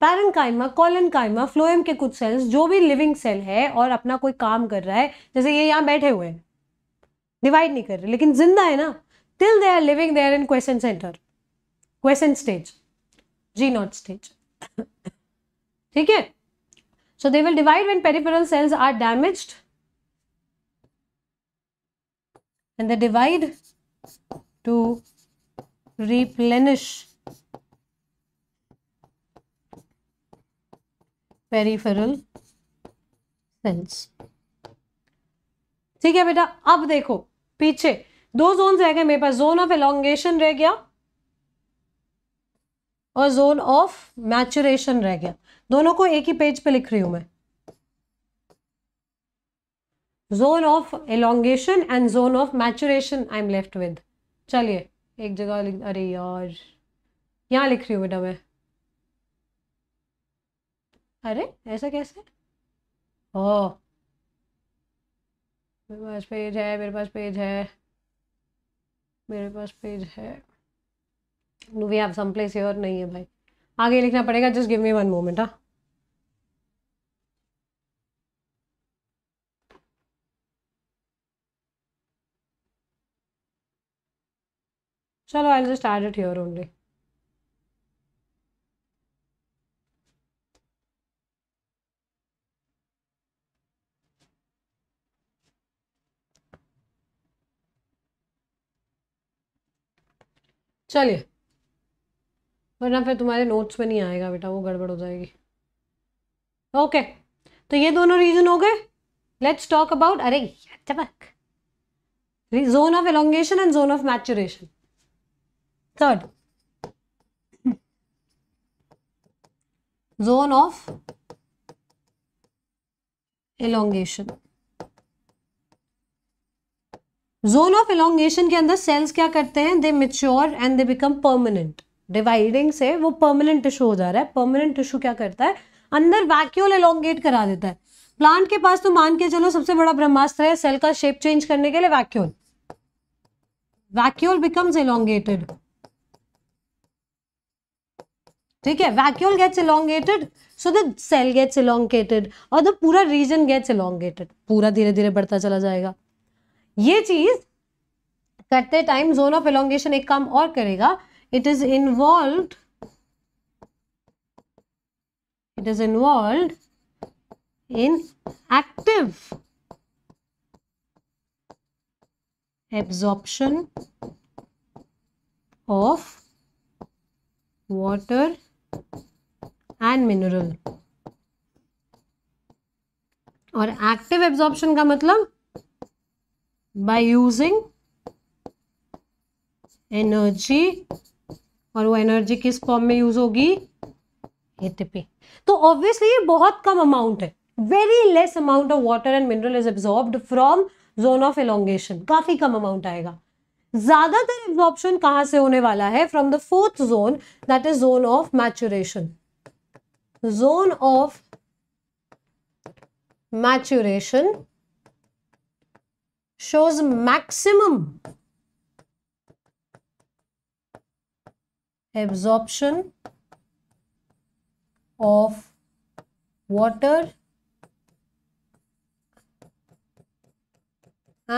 पैरेंकाइमा कॉलनकाइमा फ्लोएम के कुछ सेल्स जो भी लिविंग सेल है और अपना कोई काम कर रहा है जैसे ये यहाँ बैठे हुए हैं डिवाइड नहीं कर रहे लेकिन जिंदा है ना till they are living they are in quiescent centre quiescent stage G naught stage ठीक है so they will divide when peripheral cells are damaged and they divide to replenish peripheral cells ठीक है बेटा अब देखो पीछे दो जोन रह गए मेरे पास जोन ऑफ एलोंगेशन रह गया और जोन ऑफ मैचुरेशन रह गया दोनों को एक ही पेज पे लिख रही हूं मैं zone of elongation and zone of maturation I am left with चलिए एक जगह अरे यार यहां लिख रही हूं बेटा मैं अरे ऐसा कैसे ओ मेरे पास पेज है मेरे पास पेज है मेरे पास पेज है we have some place your नहीं है भाई आगे लिखना पड़ेगा just give me one moment हाँ चलो I just add it your only चलिए वरना फिर तुम्हारे नोट्स में नहीं आएगा बेटा वो गड़बड़ हो जाएगी ओके तो ये दोनों रीजन हो गए लेट्स टॉक अबाउट अरे चमक zone of elongation and zone of maturation third zone of elongation zone of elongation के अंदर सेल्स क्या करते हैं they mature and they become permanent dividing से वो परमानेंट टिश्यू हो जा रहा है परमानेंट टिश्यू क्या करता है अंदर वैक्यूल एलोंगेट करा देता है प्लांट के पास तो मान के चलो सबसे बड़ा ब्रह्मास्त्र है सेल का शेप चेंज करने के लिए वैक्यूल वैक्यूल बिकम्स एलोंगेटेड ठीक है vacuole gets elongated so the cell gets elongated और द पूरा रीजन गेट्स एलोंगेटेड पूरा धीरे धीरे बढ़ता चला जाएगा ये चीज़ करते टाइम जोन ऑफ एलोंगेशन एक काम और करेगा it is involve it is involve in active absorption of water and mineral और एक्टिव एब्जॉर्प्शन का मतलब बाय यूजिंग एनर्जी और वो एनर्जी किस फॉर्म में यूज होगी एटीपी तो ऑब्वियसली ये बहुत कम अमाउंट है very less amount of water and mineral is absorb from zone of elongation काफी कम अमाउंट आएगा ज्यादातर एब्जॉर्प्शन कहां से होने वाला है from the fourth zone that is zone of maturation zone of maturation shows maximum absorption of water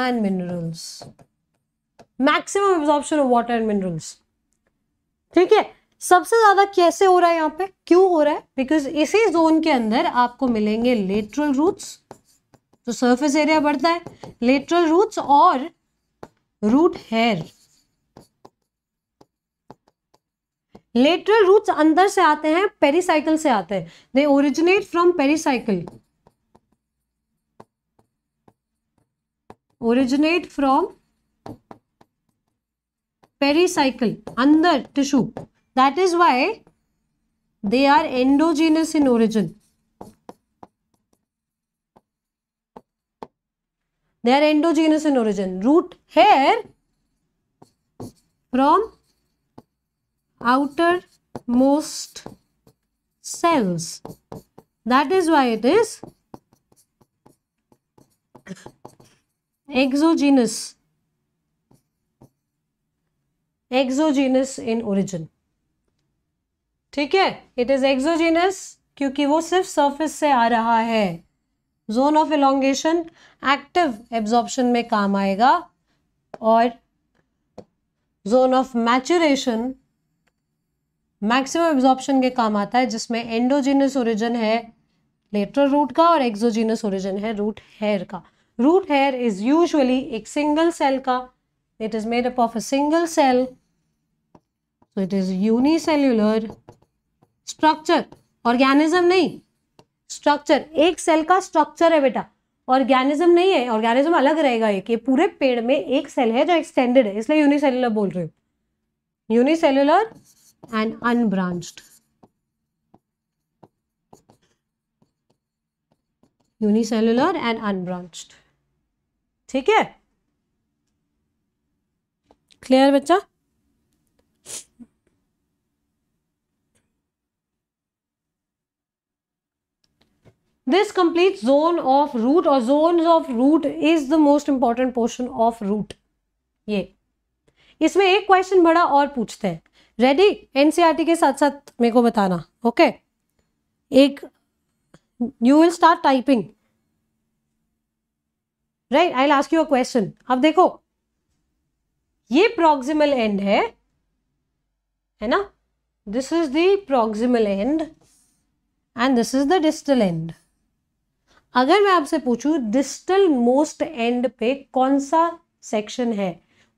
and minerals maximum absorption of water and minerals ठीक है सबसे ज़्यादा कैसे हो रहा है यहाँ पे क्यों हो रहा है बिकॉज इसी जोन के अंदर आपको मिलेंगे लेटरल रूट्स तो सरफेस एरिया बढ़ता है लेटरल रूट्स और रूट हेयर लेटरल रूट्स अंदर से आते हैं पेरिसाइकिल से आते हैं they originate from pericycle originate from pericycle अंदर tissue that is why they are endogenous in origin they are endogenous in origin root hair from outermost cells that is why it is exogenous exogenous in origin ठीक है इट इज एक्सोजेनस क्योंकि वो सिर्फ सरफेस से आ रहा है zone of elongation active absorption में काम आएगा और zone of maturation maximum absorption के काम आता है जिसमें एंडोजीनस ओरिजन है लेटर रूट का और एक्सोजीनस ओरिजन है रूट हेयर का रूट हेयर इज यूजुअली एक सिंगल सेल का it is made up of a single cell so it is unicellular structure organism नहीं स्ट्रक्चर एक सेल का स्ट्रक्चर है बेटा ऑर्गेनिज्म नहीं है ऑर्गेनिज्म अलग रहेगा एक ये पूरे पेड़ में एक सेल है जो एक्सटेंडेड है इसलिए यूनिसेलुलर बोल रहे हो unicellular and unbranched unicellular and unbranched ठीक है क्लियर बच्चा this complete zone of root और zone of root is the most important portion of root ये इसमें एक क्वेश्चन बड़ा और पूछते हैं रेडी एनसीआरटी e के साथ साथ मेरे को बताना ओके okay? एक you will start typing right I ask you a question अब देखो ये प्रोक्सिमल एंड है है ना this is the proximal end and this is the distal end अगर मैं आपसे पूछूं डिस्टल मोस्ट एंड पे कौन सा सेक्शन है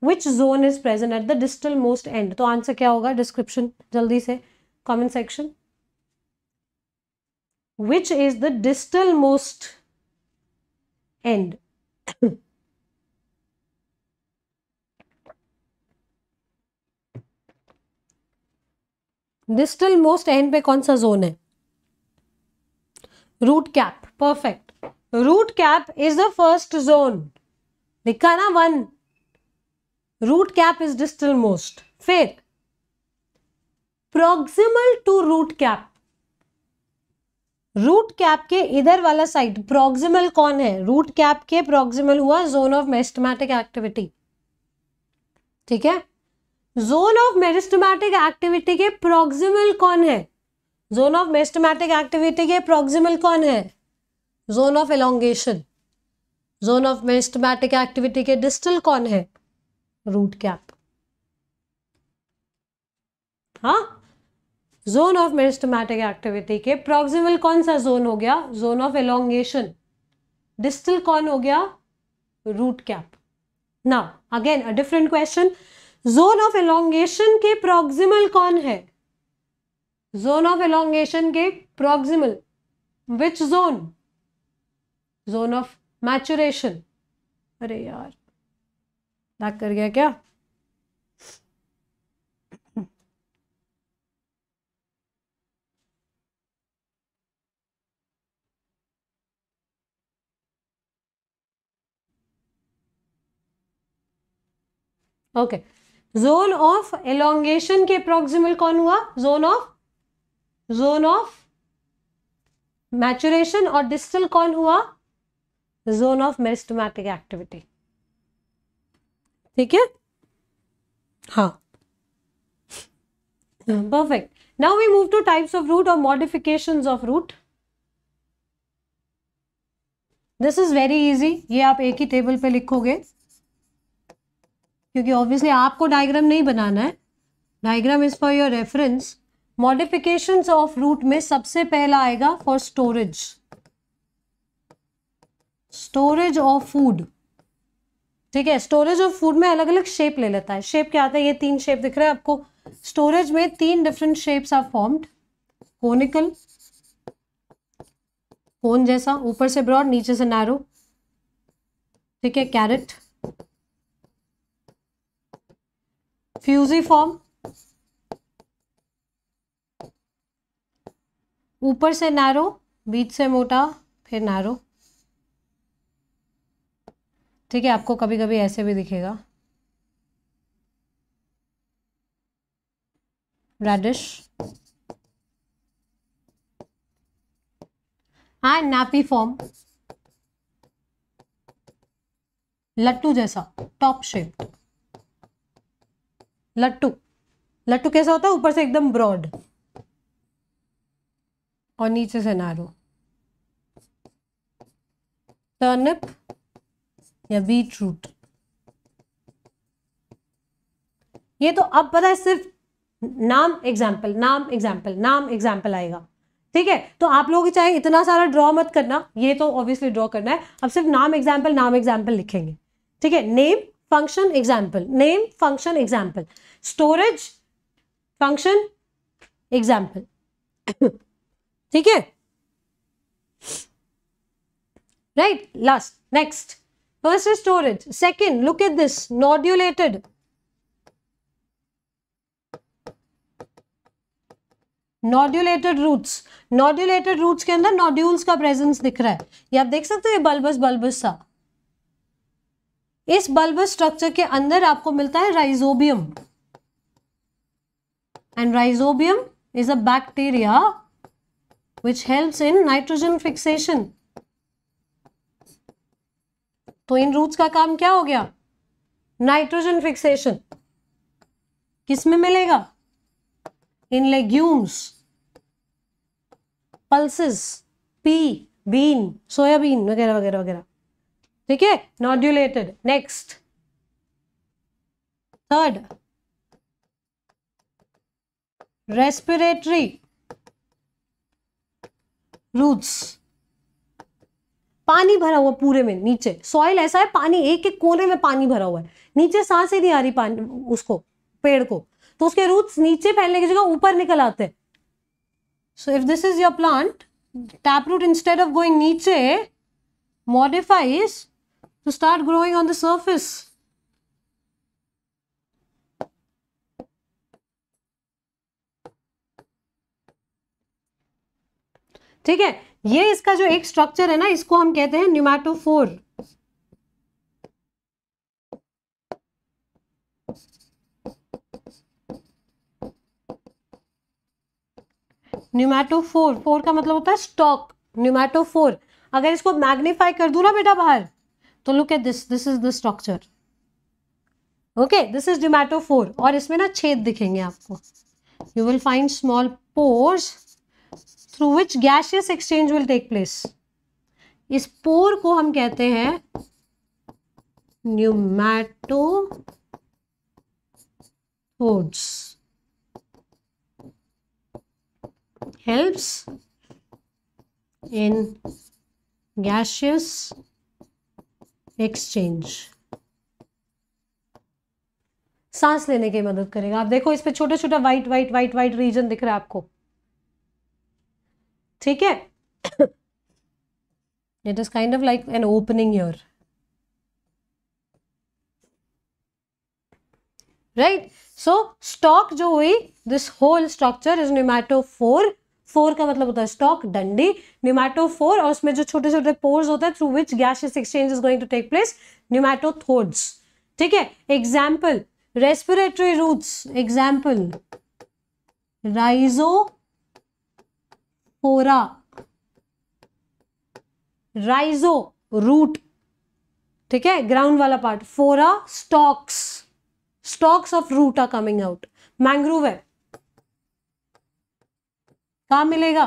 which zone is present at the distal most end तो आंसर क्या होगा डिस्क्रिप्शन जल्दी से comment section which is the distal most end distal most end पे कौन सा जोन है root cap perfect root cap is the first zone लिखा ना one root cap is distal most फिर proximal to root cap root cap के इधर वाला साइड प्रोक्सिमल कौन है रूट कैप के प्रोक्सिमल हुआ जोन ऑफ मेस्टमैटिक एक्टिविटी ठीक है जोन ऑफ मेरिस्टमैटिक एक्टिविटी के प्रोक्सिमल कौन है जोन ऑफ मेस्टमैटिक एक्टिविटी के प्रोक्सिमल कौन है zone of elongation zone of meristematic activity के डिस्टल कौन है रूट कैप हाँ जोन ऑफ मेरिस्टमैटिक एक्टिविटी के प्रोक्सिमल कौन सा जोन हो गया जोन ऑफ एलोंगेशन डिस्टल कौन हो गया रूट कैप ना again a different question zone of elongation के प्रोक्सिमल कौन है जोन ऑफ एलोंगेशन के proximal which zone zone of maturation अरे यार लाग कर गया क्या ओके जोन ऑफ एलोंगेशन के अप्रोक्सिमल कौन हुआ zone of zone of maturation और डिस्टल कौन हुआ जोन ऑफ मेरिस्टोमैटिक एक्टिविटी ठीक है हाँ perfect now we move to types of root और modification of root this is very easy ये आप एक ही टेबल पे लिखोगे क्योंकि ऑब्वियसली आपको डायग्राम नहीं बनाना है diagram is for your reference modification of root में सबसे पहला आएगा for storage storage of food ठीक है स्टोरेज ऑफ फूड में अलग अलग शेप ले लेता है शेप क्या आता है ये तीन शेप दिख रहा है आपको स्टोरेज में तीन different shapes are formed conical cone जैसा ऊपर से ब्रॉड नीचे से नैरो ठीक है कैरेट फ्यूजी फॉर्म ऊपर से नैरो बीच से मोटा फिर नैरो ठीक है आपको कभी कभी ऐसे भी दिखेगा रेडिश हाँ नापी फॉर्म लट्टू जैसा टॉप शेप लट्टू लट्टू कैसा होता है ऊपर से एकदम ब्रॉड और नीचे से नारो टर्निप या बीट रूट ये तो अब पता है सिर्फ नाम एग्जाम्पल नाम एग्जाम्पल नाम एग्जाम्पल आएगा ठीक है तो आप लोग चाहे इतना सारा ड्रॉ मत करना ये तो ऑब्वियसली ड्रॉ करना है अब सिर्फ नाम एग्जाम्पल नाम एग्जाम्पल लिखेंगे ठीक है name function example name function example storage function example ठीक है right last next versus storage. Second, look at this, nodulated. Nodulated roots nodulated roots के अंदर नॉड्यूल्स का प्रेजेंस दिख रहा है ये आप देख सकते हो ये बल्बस बल्बस सा इस बल्बस स्ट्रक्चर के अंदर आपको मिलता है rhizobium and rhizobium is a bacteria which helps in nitrogen fixation तो इन रूट्स का काम क्या हो गया नाइट्रोजन फिक्सेशन किस में मिलेगा in legumes pulses pea bean soybean वगैरह वगैरह वगैरह ठीक है nodulated next third respiratory roots पानी भरा हुआ पूरे में नीचे सॉइल ऐसा है पानी एक एक कोने में पानी भरा हुआ है नीचे सांस ही नहीं आ रही पानी उसको पेड़ को तो उसके रूट्स नीचे फैलने की जगह ऊपर निकल आते हैं so if this is your plant tap root instead of going नीचे modifies to start growing on the surface ठीक है ये इसका जो एक स्ट्रक्चर है ना इसको हम कहते हैं न्यूमैटोफोर न्यूमैटोफोर फोर का मतलब होता है स्टॉक न्यूमैटोफोर अगर इसको मैग्नीफाई कर दू ना बेटा बाहर तो look at this this is the structure okay this is pneumatophore और इसमें ना छेद दिखेंगे आपको you will find small pores through which gaseous exchange will take place इस पोर को हम कहते हैं pneumato pneumatophores helps in gaseous exchange सांस लेने की मदद करेगा आप देखो इस पे छोटा छोटा white white white white region दिख रहा है आपको ठीक है it is kind of like an opening your right so stalk जो हुई this whole structure is nematophore phore phore का मतलब होता है स्टॉक डंडी फोर और उसमें जो छोटे छोटे पोर्स होते हैं through which gas exchange is going to take place थोड्स ठीक है example respiratory roots example rhizophora राइजो रूट ठीक है ग्राउंड वाला पार्ट फोरा stalks stalks of root are coming out mangrove है कहा मिलेगा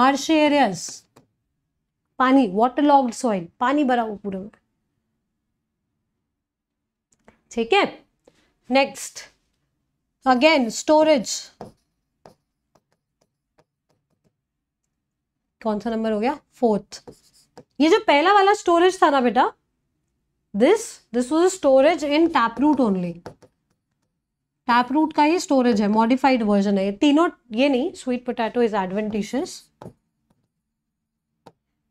मार्श एरियाज पानी वाटर लॉग्ड सॉइल पानी भरा हुआ पूरे ठीक है नेक्स्ट अगेन स्टोरेज कौन सा नंबर हो गया फोर्थ ये जो पहला वाला स्टोरेज था ना बेटा this this was storage in tap root only tap root का ही स्टोरेज है मॉडिफाइड वर्जन है तीनों ये नहीं sweet potato is adventitious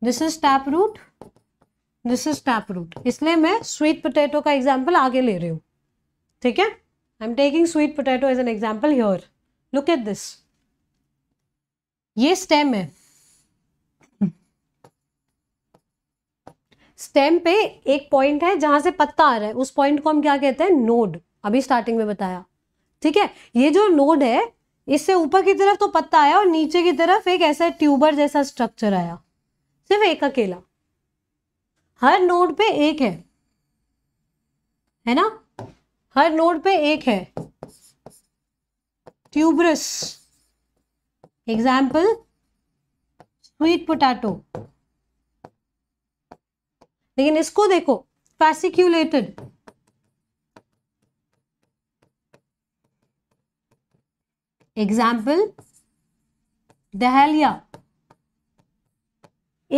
this is tap root this is tap root इसलिए मैं स्वीट पोटैटो का एग्जाम्पल आगे ले रही हूँ ठीक है I am taking sweet potato as an example here look at this ये स्टेम है स्टेम पे एक पॉइंट है जहां से पत्ता आ रहा है उस पॉइंट को हम क्या कहते हैं नोड अभी स्टार्टिंग में बताया ठीक है ये जो नोड है इससे ऊपर की तरफ तो पत्ता आया और नीचे की तरफ एक ऐसा ट्यूबर जैसा स्ट्रक्चर आया सिर्फ एक अकेला हर नोड पे एक है है ना हर नोड पे एक है ट्यूबरस एग्जाम्पल स्वीट पोटैटो लेकिन इसको देखो फैसिक्यूलेटेड एग्जाम्पल दहलिया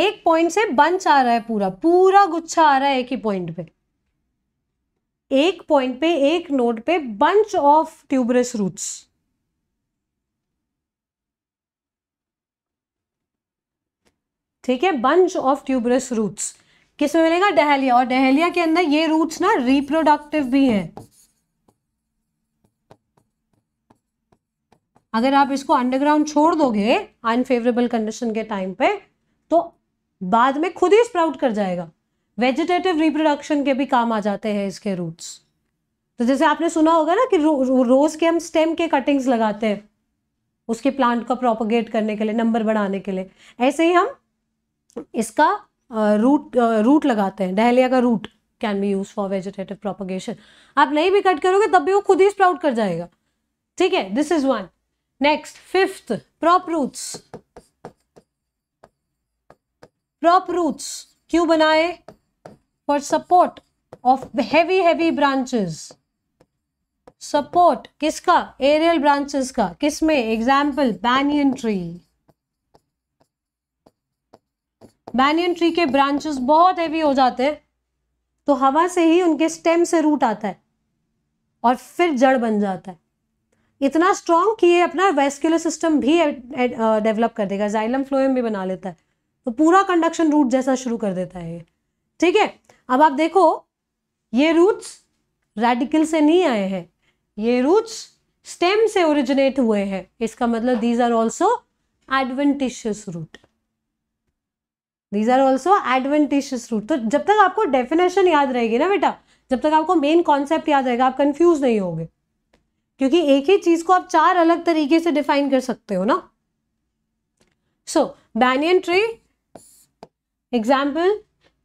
एक पॉइंट से बंच आ रहा है पूरा पूरा गुच्छा आ रहा है एक ही पॉइंट पे एक पॉइंट पे एक नोड पे बंच ऑफ ट्यूबरस रूट्स ठीक है बंच ऑफ ट्यूबरस रूट्स किस में मिलेगा डहलिया और डहलिया के अंदर ये रूट्स ना रिप्रोडक्टिव भी हैं अगर आप इसको अंडरग्राउंड छोड़ दोगे अनफेवरेबल कंडीशन के टाइम पे तो बाद में खुद ही स्प्राउट कर जाएगा वेजिटेटिव रिप्रोडक्शन के भी काम आ जाते हैं इसके रूट्स तो जैसे आपने सुना होगा ना कि रो, रो, रोज के हम स्टेम के कटिंग्स लगाते हैं उसके प्लांट को प्रोपोगेट करने के लिए नंबर बढ़ाने के लिए ऐसे ही हम इसका रूट रूट लगाते हैं डहलिया का root can be used for vegetative propagation आप नहीं भी कट करोगे तब भी वो खुद ही स्प्राउट कर जाएगा ठीक है this is one next fifth prop roots prop roots क्यों बनाए for support of heavy heavy branches support किसका एरियल ब्रांचेस का किसमें example banyan tree banyan tree के ब्रांचेस बहुत हैवी हो जाते हैं तो हवा से ही उनके स्टेम से रूट आता है और फिर जड़ बन जाता है इतना स्ट्रांग कि ये अपना वेस्क्यूलर सिस्टम भी डेवलप कर देगा जाइलम फ्लोएम भी बना लेता है तो पूरा कंडक्शन रूट जैसा शुरू कर देता है ये ठीक है अब आप देखो ये रूट्स रेडिकल से नहीं आए हैं ये रूट्स स्टेम से ओरिजिनेट हुए हैं इसका मतलब these are also adventitious root these are also adventitious root तो जब तक आपको डेफिनेशन याद रहेगी ना बेटा जब तक आपको मेन कॉन्सेप्ट याद रहेगा आप कंफ्यूज नहीं होगे क्योंकि एक ही चीज को आप चार अलग तरीके से डिफाइन कर सकते हो ना so banyan tree example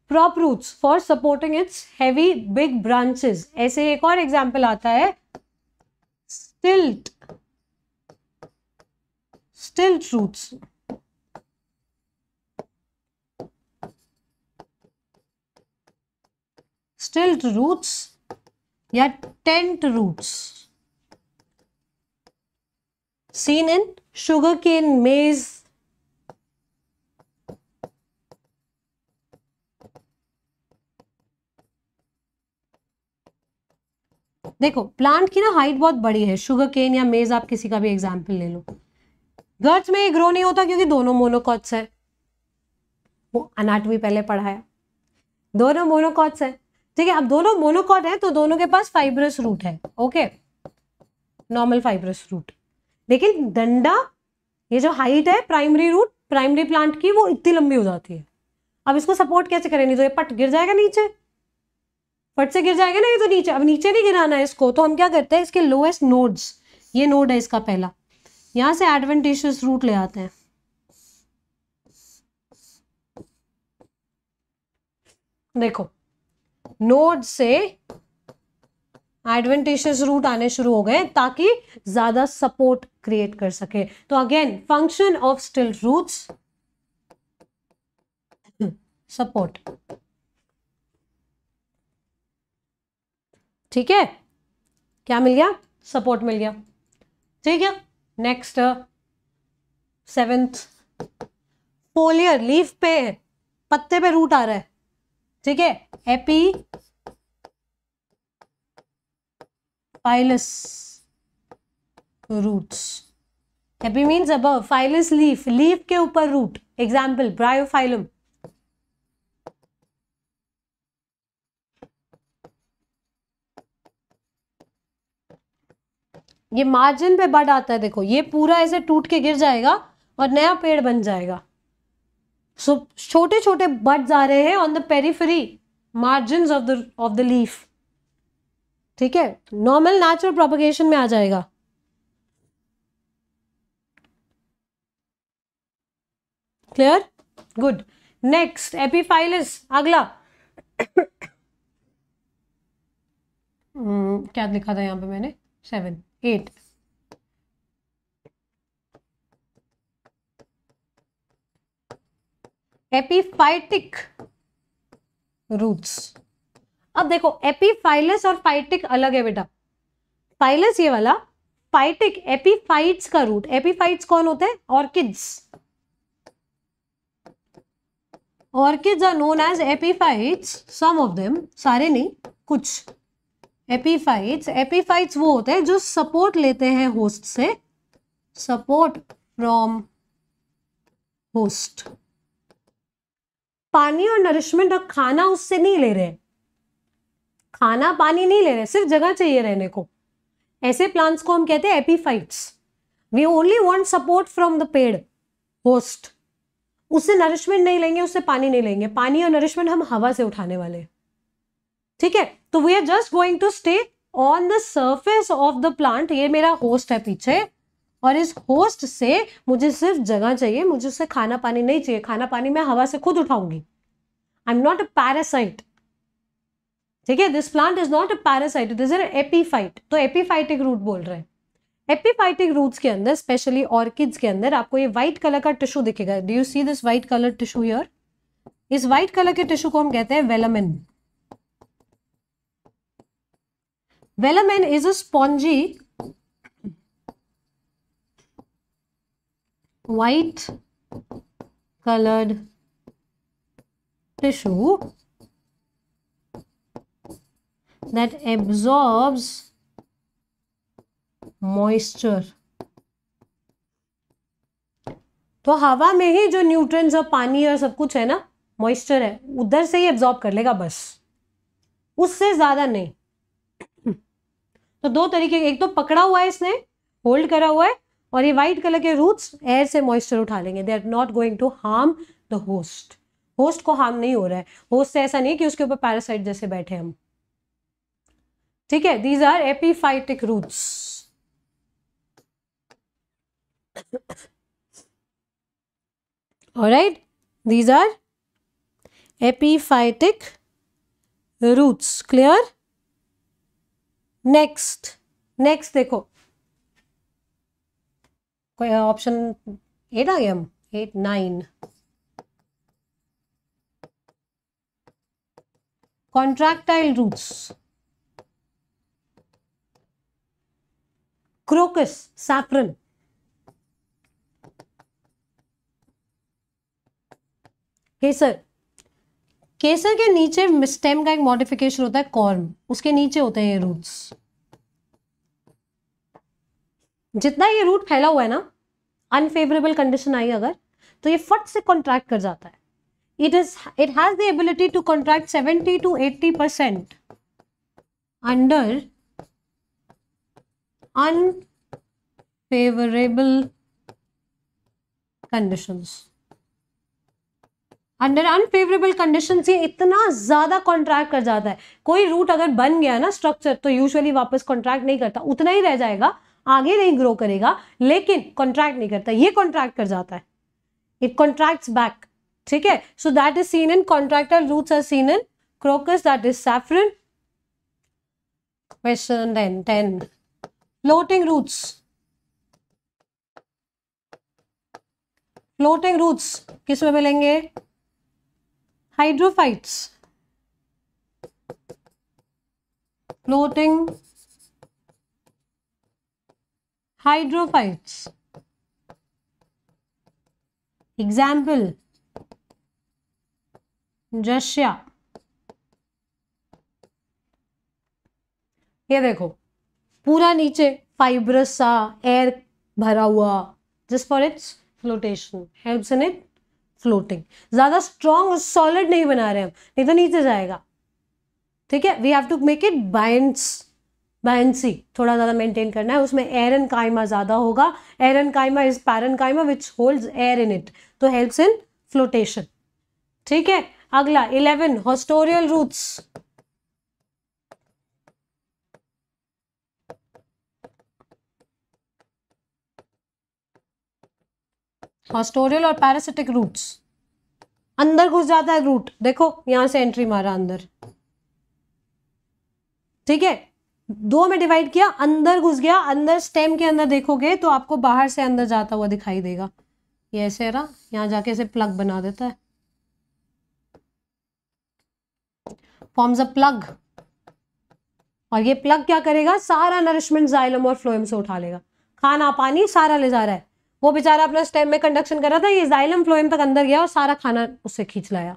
prop roots for supporting its heavy big branches ऐसे एक और एग्जाम्पल आता है स्टिल्ट स्टिल्ट रूट्स स्टिल्ट रूट्स या tent roots seen in sugar cane maize देखो प्लांट की ना हाइट बहुत बड़ी है शुगर केन या मेज आप किसी का भी एग्जाम्पल ले लो गर्ट्स में ये ग्रो नहीं होता क्योंकि दोनों मोनोकॉट्स है वो अनाटमी पहले पढ़ाया दोनों मोनोकॉट्स है ठीक है अब दोनों मोनोकॉट है तो दोनों के पास फाइब्रस रूट है ओके नॉर्मल फाइब्रस रूट लेकिन डंडा ये जो हाइट है प्राइमरी रूट प्राइमरी प्लांट की वो इतनी लंबी हो जाती है अब इसको सपोर्ट कैसे करें नहीं तो ये पट गिर जाएगा नीचे फट से गिर जाएगा ना ये तो नीचे अब नीचे नहीं गिराना है इसको तो हम क्या करते हैं इसके लोएस्ट नोड्स ये नोड है इसका पहला यहां से एडवेंटेशियस रूट ले आते हैं देखो नोड से एडवेंटेशियस रूट आने शुरू हो गए ताकि ज्यादा सपोर्ट क्रिएट कर सके तो again function of stilt roots support ठीक है क्या मिल गया सपोर्ट मिल गया ठीक है नेक्स्ट सेवेंथ पोलियर लीफ पे पत्ते पे रूट आ रहा है ठीक है एपीफाइलस रूट्स एपी मीन्स अब फाइलस लीफ लीफ के ऊपर रूट एग्जाम्पल ब्रायोफाइलम ये मार्जिन पे बड आता है देखो ये पूरा ऐसे टूट के गिर जाएगा और नया पेड़ बन जाएगा सो छोटे छोटे बड्स आ रहे हैं on the periphery margin of the of the leaf ठीक है नॉर्मल नेचुरल प्रोपोगेशन में आ जाएगा क्लियर गुड नेक्स्ट एपीफाइलिस अगला hmm, क्या लिखा था यहां पे मैंने सेवन एट एपीफाइटिक रूट्स अब देखो एपीफाइलस और फाइटिक अलग है बेटा फाइलस ये वाला फाइटिक एपीफाइट्स का रूट एपीफाइट्स कौन होते हैं orchids orchids are known as epiphytes some of them सारे नहीं कुछ एपीफाइट्स एपीफाइट्स वो होते हैं जो सपोर्ट लेते हैं होस्ट से सपोर्ट फ्रॉम होस्ट पानी और नरिशमेंट और खाना उससे नहीं ले रहे खाना पानी नहीं ले रहे सिर्फ जगह चाहिए रहने को ऐसे प्लांट्स को हम कहते हैं epiphytes we only want support from the पेड़ होस्ट उससे नरिशमेंट नहीं लेंगे उससे पानी नहीं लेंगे पानी और नरिशमेंट हम हवा से उठाने वाले ठीक है तो we are just going to stay on the surface of the plant ये मेरा होस्ट है पीछे और इस होस्ट से मुझे सिर्फ जगह चाहिए मुझे उससे खाना पानी नहीं चाहिए खाना पानी मैं हवा से खुद उठाऊंगी I am not a parasite ठीक है this plant is not a parasite it is epiphyte तो एपीफाइटिक रूट बोल रहे हैं एपीफाइटिक रूट्स के अंदर स्पेशली ऑर्किड्स के अंदर आपको ये व्हाइट कलर का टिश्यू दिखेगा do you see this white colour tissue यर इस व्हाइट कलर के टिश्यू को हम कहते हैं velamen velamen is a spongy white colored tissue that absorbs moisture तो हवा में ही जो न्यूट्रंस और पानी और सब कुछ है ना मॉइस्चर है उधर से ही एब्जॉर्ब कर लेगा बस उससे ज़्यादा नहीं तो दो तरीके एक तो पकड़ा हुआ है इसने होल्ड करा हुआ है और ये व्हाइट कलर के रूट्स एयर से मॉइस्चर उठा लेंगे they are not going to harm the host host को हार्म नहीं हो रहा है होस्ट से ऐसा नहीं है कि उसके ऊपर पैरासाइट जैसे बैठे हम ठीक है these are epiphytic roots right these are epiphytic roots clear next next देखो ऑप्शन एट आ गया हम eight nine contractile roots crocus saffron केसर केसर के नीचे स्टेम का एक मॉडिफिकेशन होता है कॉर्म उसके नीचे होते हैं रूट्स जितना ये रूट फैला हुआ है ना अनफेवरेबल कंडीशन आई अगर तो ये फट से कॉन्ट्रैक्ट कर जाता है it is it has the ability to contract seventy to eighty percent under unfavourable conditions under unfavourable condition ये इतना ज़्यादा कॉन्ट्रैक्ट कर जाता है कोई रूट अगर बन गया ना स्ट्रक्चर तो यूजुअली वापस कॉन्ट्रैक्ट नहीं करता उतना ही रह जाएगा आगे नहीं ग्रो करेगा लेकिन कॉन्ट्रैक्ट नहीं करता ये कॉन्ट्रैक्ट कर जाता है इट कॉन्ट्रैक्ट बैक ठीक है so that is seen in contractile root are seen in crocus that is saffron question then 10 floating roots floating roots किस में मिलेंगे hydrophytes floating hydrophytes. Example Russia. ये देखो पूरा नीचे फाइब्रस सा एयर भरा हुआ just for its flotation helps in it floating ज्यादा स्ट्रॉन्ग सॉलिड नहीं बना रहे हम नहीं तो नीचे जाएगा ठीक है we have to make it बाइंड्स बहेंसी थोड़ा ज़्यादा मेंटेन करना है उसमें एरन कायमा ज़्यादा होगा एरन कायमा is parenchyma which hold air in it तो हेल्प्स इन फ्लोटेशन ठीक है अगला इलेवन हॉस्टोरियल रूट्स हॉस्टोरियल और पैरासिटिक रूट्स अंदर घुस जाता है रूट देखो यहां से एंट्री मारा अंदर ठीक है दो में डिवाइड किया अंदर घुस गया अंदर स्टेम के अंदर देखोगे तो आपको बाहर से अंदर जाता हुआ दिखाई देगा ये ऐसे रहा यहाँ जाके ऐसे प्लग बना देता है फॉर्म्स अ प्लग और ये प्लग क्या करेगा सारा नरिशमेंट जाइलम और फ्लोएम से उठा लेगा खाना पानी सारा ले जा रहा है वो बेचारा अपना स्टेम में कंडक्शन कर रहा था ये जाइलम फ्लोएम तक अंदर गया और सारा खाना उससे खींच लाया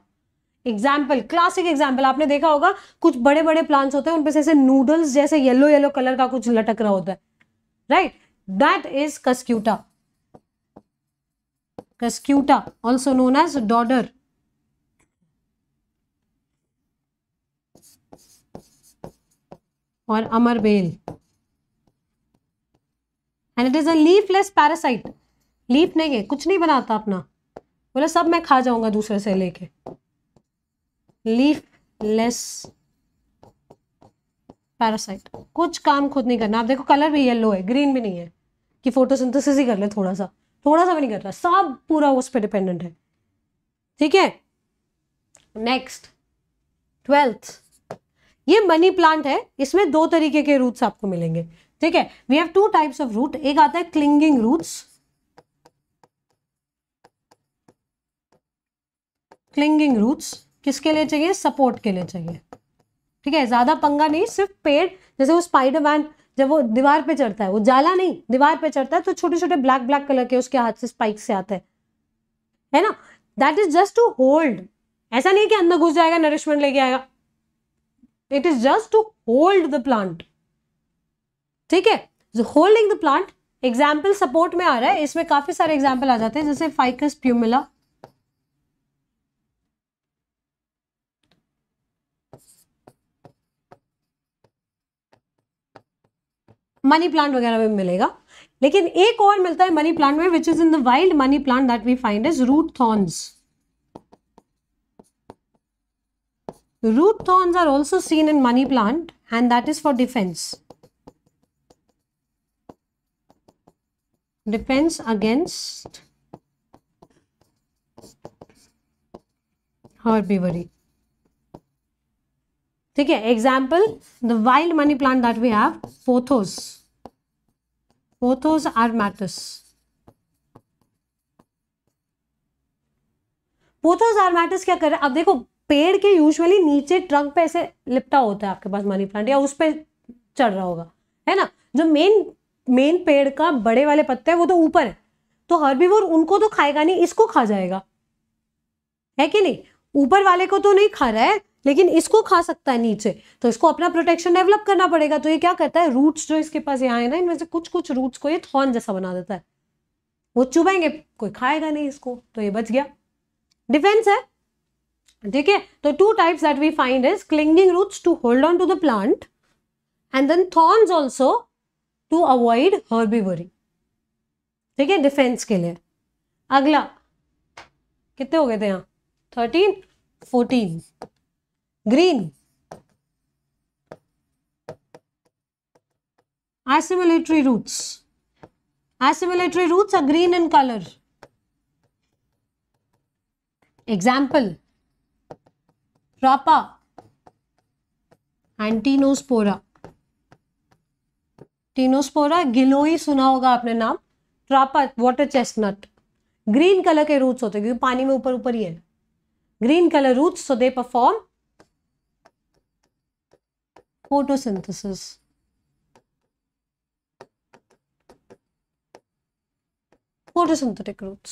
एग्जाम्पल क्लासिक एग्जाम्पल आपने देखा होगा कुछ बड़े बड़े प्लांट्स होते हैं उनपे से ऐसे नूडल्स जैसे येलो येलो कलर का कुछ लटक रहा होता है right that is cuscuta cuscuta also known as dodder और अमरबेल and it is a leafless parasite leaf नहीं है कुछ नहीं बनाता अपना बोला सब मैं खा जाऊंगा दूसरे से लेके लेस पैरासाइट कुछ काम खुद नहीं करना आप देखो कलर भी येलो है ग्रीन भी नहीं है कि फोटोसिंथेसिस ही कर ले थोड़ा सा थोड़ा सा भी नहीं कर रहा सब पूरा उस पर डिपेंडेंट है ठीक है नेक्स्ट ट्वेल्थ ये मनी प्लांट है इसमें दो तरीके के रूट्स आपको मिलेंगे ठीक है we have two types of root एक आता है क्लिंगिंग रूट्स क्लिंगिंग रूट्स किसके लिए चाहिए सपोर्ट के लिए चाहिए ठीक है ज़्यादा पंगा नहीं सिर्फ पेड़ जैसे वो स्पाइडर मैन जब वो दीवार पे चढ़ता है वो जाला नहीं दीवार पे चढ़ता है तो छोटे छोटे ब्लैक ब्लैक कलर के उसके हाथ से स्पाइक से आते हैं है ना that is just to hold ऐसा नहीं कि अंदर घुस जाएगा नरिशमेंट लेके आएगा it is just to hold the plant ठीक है holding the plant example support में आ रहा है इसमें काफी सारे एग्जाम्पल आ जाते हैं जैसे फाइकस प्यूमिला मनी प्लांट वगैरह में मिलेगा लेकिन एक और मिलता है मनी प्लांट में which is in the wild money plant that we find is root thorns root are are seen in money plant and that is for defence defence against against herbivory ठीक है example the wild money plant that we have pothos matters armatus. Pothos आर्मेटिस क्या कर रहा अब देखो पेड़ के यूजुअली नीचे ट्रंक पे ऐसे लिपटा होता है आपके पास मनी प्लांट या उस पर चढ़ रहा होगा है ना जो मेन मेन पेड़ का बड़े वाले पत्ते हैं वो तो ऊपर है तो भी उनको तो खाएगा नहीं इसको खा जाएगा है कि नहीं ऊपर वाले को तो नहीं खा रहा है लेकिन इसको खा सकता है नीचे तो इसको अपना प्रोटेक्शन डेवलप करना पड़ेगा तो ये क्या करता है रूट्स जो इसके पास यहाँ है ना इनमें से कुछ कुछ रूट्स को ये थॉर्न जैसा बना देता है वो चुभेंगे कोई खाएगा नहीं इसको तो ये बच गया डिफेंस है ठीक है तो two types that we find is clinging roots to hold on to the plant and then thorns also to avoid herbivory ठीक है डिफेंस के लिए अगला कितने हो गए थे यहाँ thirteen fourteen green. Assimilatory roots. Assimilatory roots are green in color. Example, Rapa, Antinospora. Tinospora गिलोई सुना होगा आपने नाम trapa water chestnut green colour के रूट्स होते हैं क्योंकि पानी में ऊपर ऊपर ही है green colour roots so they perform photosynthesis. Photosynthetic roots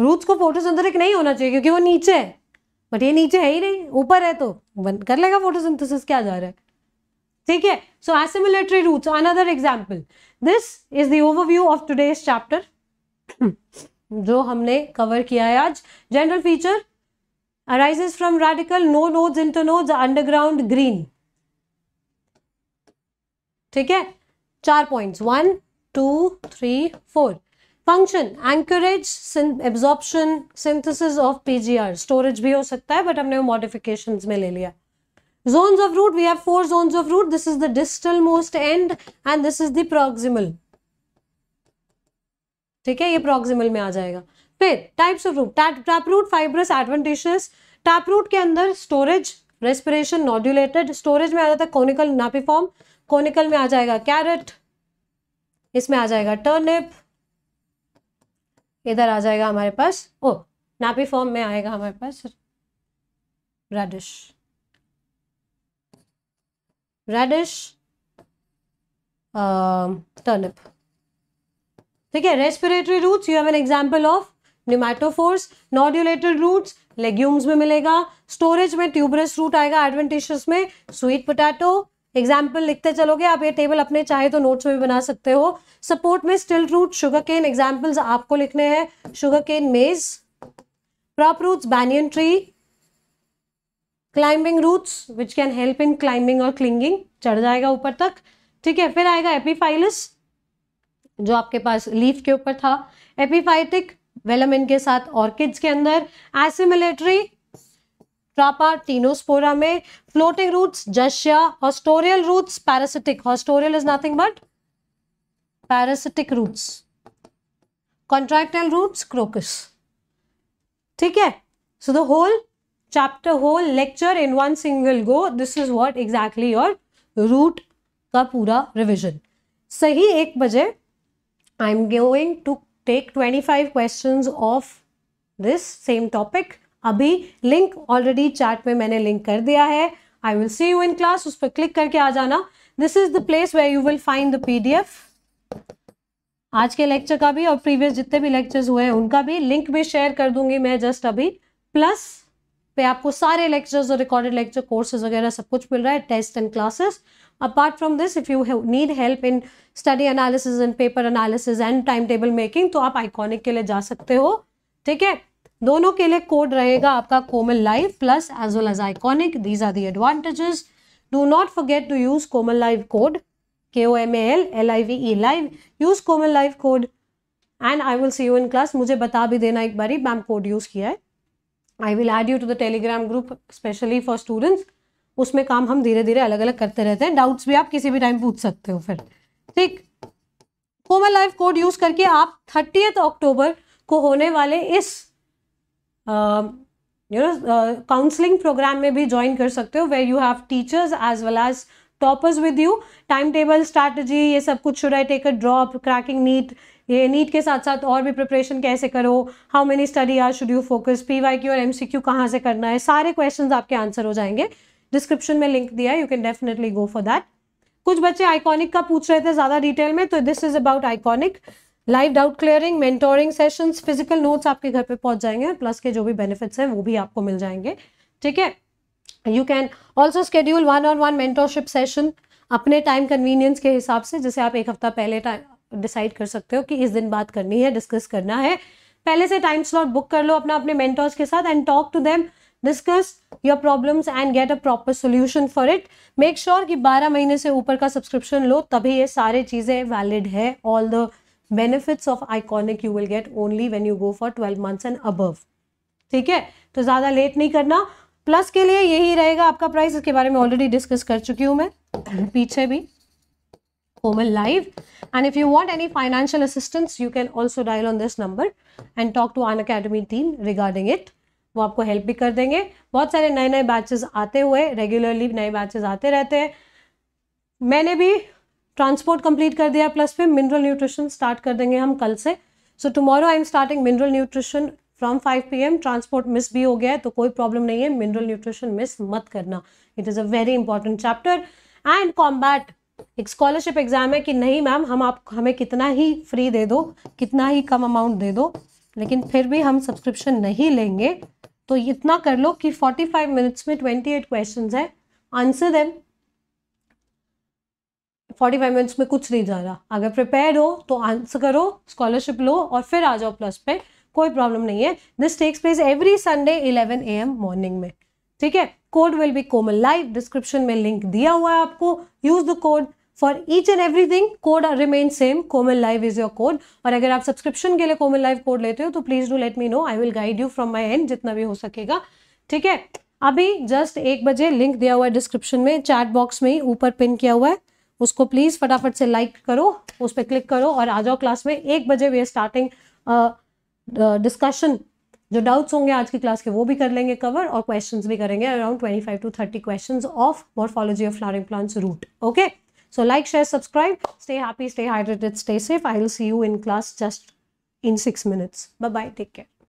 roots को फोटोसिंथेटिक नहीं होना चाहिए क्योंकि वो नीचे है बट ये नीचे है ही नहीं ऊपर है तो बंद कर लेगा फोटोसिंथेसिस क्या जा रहा है ठीक है so assimilatory roots another example this is two of today's chapter जो हमने कवर किया है आज general feature arises arises from no no nodes internodes underground green ठीक है चार points one two three four function anchorage absorption synthesis of PGR storage भी हो सकता है बट हमने मॉडिफिकेशन में ले लिया zones of root we have four zones of root this is the distal most end and this is the proximal ठीक है ये proximal में आ जाएगा फिर types of root tap root fibrous adventitious tap root के अंदर storage respiration nodulated storage में आ जाता है conical napiform कोनिकल में आ जाएगा कैरेट इसमें आ जाएगा टर्निप इधर आ जाएगा हमारे पास ओ नापी फॉर्म में आएगा हमारे पास रेडिश रेडिश टर्निप ठीक है respiratory roots you have an example of pneumatophores nodulated roots legumes में मिलेगा स्टोरेज में ट्यूबरस रूट आएगा एडवेंटिशियस में स्वीट पोटैटो एग्जाम्पल लिखते चलोगे आप ये टेबल अपने चाहे तो नोट्स में भी बना सकते हो सपोर्ट में stilt root sugar cane examples आपको लिखने हैं sugar cane maize crop roots banyan tree climbing roots which can help in climbing और क्लिंगिंग चढ़ जाएगा ऊपर तक ठीक है फिर आएगा एपीफाइलस जो आपके पास लीफ के ऊपर था एपीफाइटिक वेलम के साथ ऑर्किड्स के अंदर एसिमिलेटरी टीनोस्पोरा में floating roots Jussiaea haustorial roots parasitic haustorial is nothing but parasitic roots contractile roots crocus ठीक है so the whole chapter whole lecture in one single go this is what exactly your root का पूरा रिविजन सही एक बजे I am going to take twenty five question of this same topic अभी लिंक ऑलरेडी चैट में मैंने लिंक कर दिया है I will see you in class उस पर क्लिक करके आ जाना this is the place way you will find the P आज के लेक्चर का भी और प्रीवियस जितने भी लेक्चर्स हुए हैं उनका भी लिंक में शेयर कर दूंगी मैं जस्ट अभी प्लस पे आपको सारे लेक्चर्स और रिकॉर्डेड लेक्चर कोर्सेज वगैरह सब कुछ मिल रहा है test and classes apart from this if you need help in study analysis and paper analysis and time table making तो आप आइकॉनिक के लिए जा सकते हो ठीक है दोनों के लिए कोड रहेगा आपका Komal live plus as well as iconic these are the advantages do not forget to use Komal live code K O M L L I V E live use Komal live code and I will see you in class मुझे बता भी देना एक बार ही मैम कोड यूज़ किया है I will add you to the Telegram group specially for students उसमें काम हम धीरे धीरे अलग अलग करते रहते हैं डाउट्स भी आप किसी भी टाइम पूछ सकते हो फिर ठीक कोमल लाइव कोड यूज़ करके आप थर्टीथ अक्टूबर को होने वाले इस यू नो काउंसलिंग प्रोग्राम में भी ज्वाइन कर सकते हो where you have teachers as well as toppers with you time table strategy ये सब कुछ should I take a drop cracking NEET ये नीट के साथ साथ और भी प्रिपरेशन कैसे करो how many study hour should you focus P Y Q और एम सी क्यू कहाँ से करना है सारे क्वेश्चन आपके आंसर हो जाएंगे डिस्क्रिप्शन में लिंक दिया है you can definitely go for that कुछ बच्चे आइकॉनिक का पूछ रहे थे ज़्यादा डिटेल में तो this is about iconic live doubt clearing mentoring sessions physical notes आपके घर पे पहुंच जाएंगे प्लस के जो भी बेनिफिट्स हैं वो भी आपको मिल जाएंगे ठीक है you can also schedule one on one mentorship session अपने टाइम कन्वीनियंस के हिसाब से जैसे आप एक हफ्ता पहले डिसाइड कर सकते हो कि इस दिन बात करनी है डिस्कस करना है पहले से टाइम स्लॉट बुक कर लो अपना अपने मेंटोर्स के साथ and talk to them discuss your problems and get a proper solution for it make sure कि 12 महीने से ऊपर का सब्सक्रिप्शन लो तभी ये सारे चीज़ें वैलिड है all the benefits of iconic you will get only when you go for twelve months and above ठीक है तो ज़्यादा लेट नहीं करना प्लस के लिए यही रहेगा आपका प्राइस इसके बारे में ऑलरेडी डिस्कस कर चुकी हूँ मैं (clears throat) पीछे भी Komal live and if you want any financial assistance you can also dial on this number and talk to An academy team regarding it वो आपको हेल्प भी कर देंगे बहुत सारे नए नए बैचेस आते हुए रेगुलरली नए बैचेस आते रहते हैं मैंने भी ट्रांसपोर्ट कंप्लीट कर दिया प्लस फिर मिनरल न्यूट्रिशन स्टार्ट कर देंगे हम कल से so tomorrow I am starting mineral nutrition from 5 PM transport miss भी हो गया है तो कोई प्रॉब्लम नहीं है मिनरल न्यूट्रिशन मिस मत करना it is a very important chapter and combat एक स्कॉलरशिप एग्जाम है कि नहीं मैम हम आप हमें कितना ही फ्री दे दो कितना ही कम अमाउंट दे दो लेकिन फिर भी हम सब्सक्रिप्शन नहीं लेंगे तो इतना कर लो कि 45 मिनट्स में 28 क्वेश्चन है answer them forty five minutes में कुछ नहीं जा रहा अगर प्रिपेयर हो तो आंसर करो स्कॉलरशिप लो और फिर आ जाओ प्लस पे कोई प्रॉब्लम नहीं है this takes place every Sunday eleven A M morning में ठीक है code will be Komal live description में लिंक दिया हुआ है आपको use the code for each and everything code remain same Komal live is your code और अगर आप सब्सक्रिप्शन के लिए कोमल लाइव कोड लेते हो तो please do let me know I will guide you from my end जितना भी हो सकेगा ठीक है अभी जस्ट एक बजे लिंक दिया हुआ है डिस्क्रिप्शन में चैट बॉक्स में ही ऊपर पिन किया हुआ है उसको प्लीज़ फटाफट से लाइक करो उस पर क्लिक करो और आ जाओ क्लास में एक बजे वे स्टार्टिंग डिस्कशन जो डाउट्स होंगे आज की क्लास के वो भी कर लेंगे कवर और क्वेश्चन भी करेंगे around twenty five to thirty question of morphology of flowering plants root okay so like share subscribe stay happy stay hydrated stay safe I will see you in class just in six minutes bye bye take care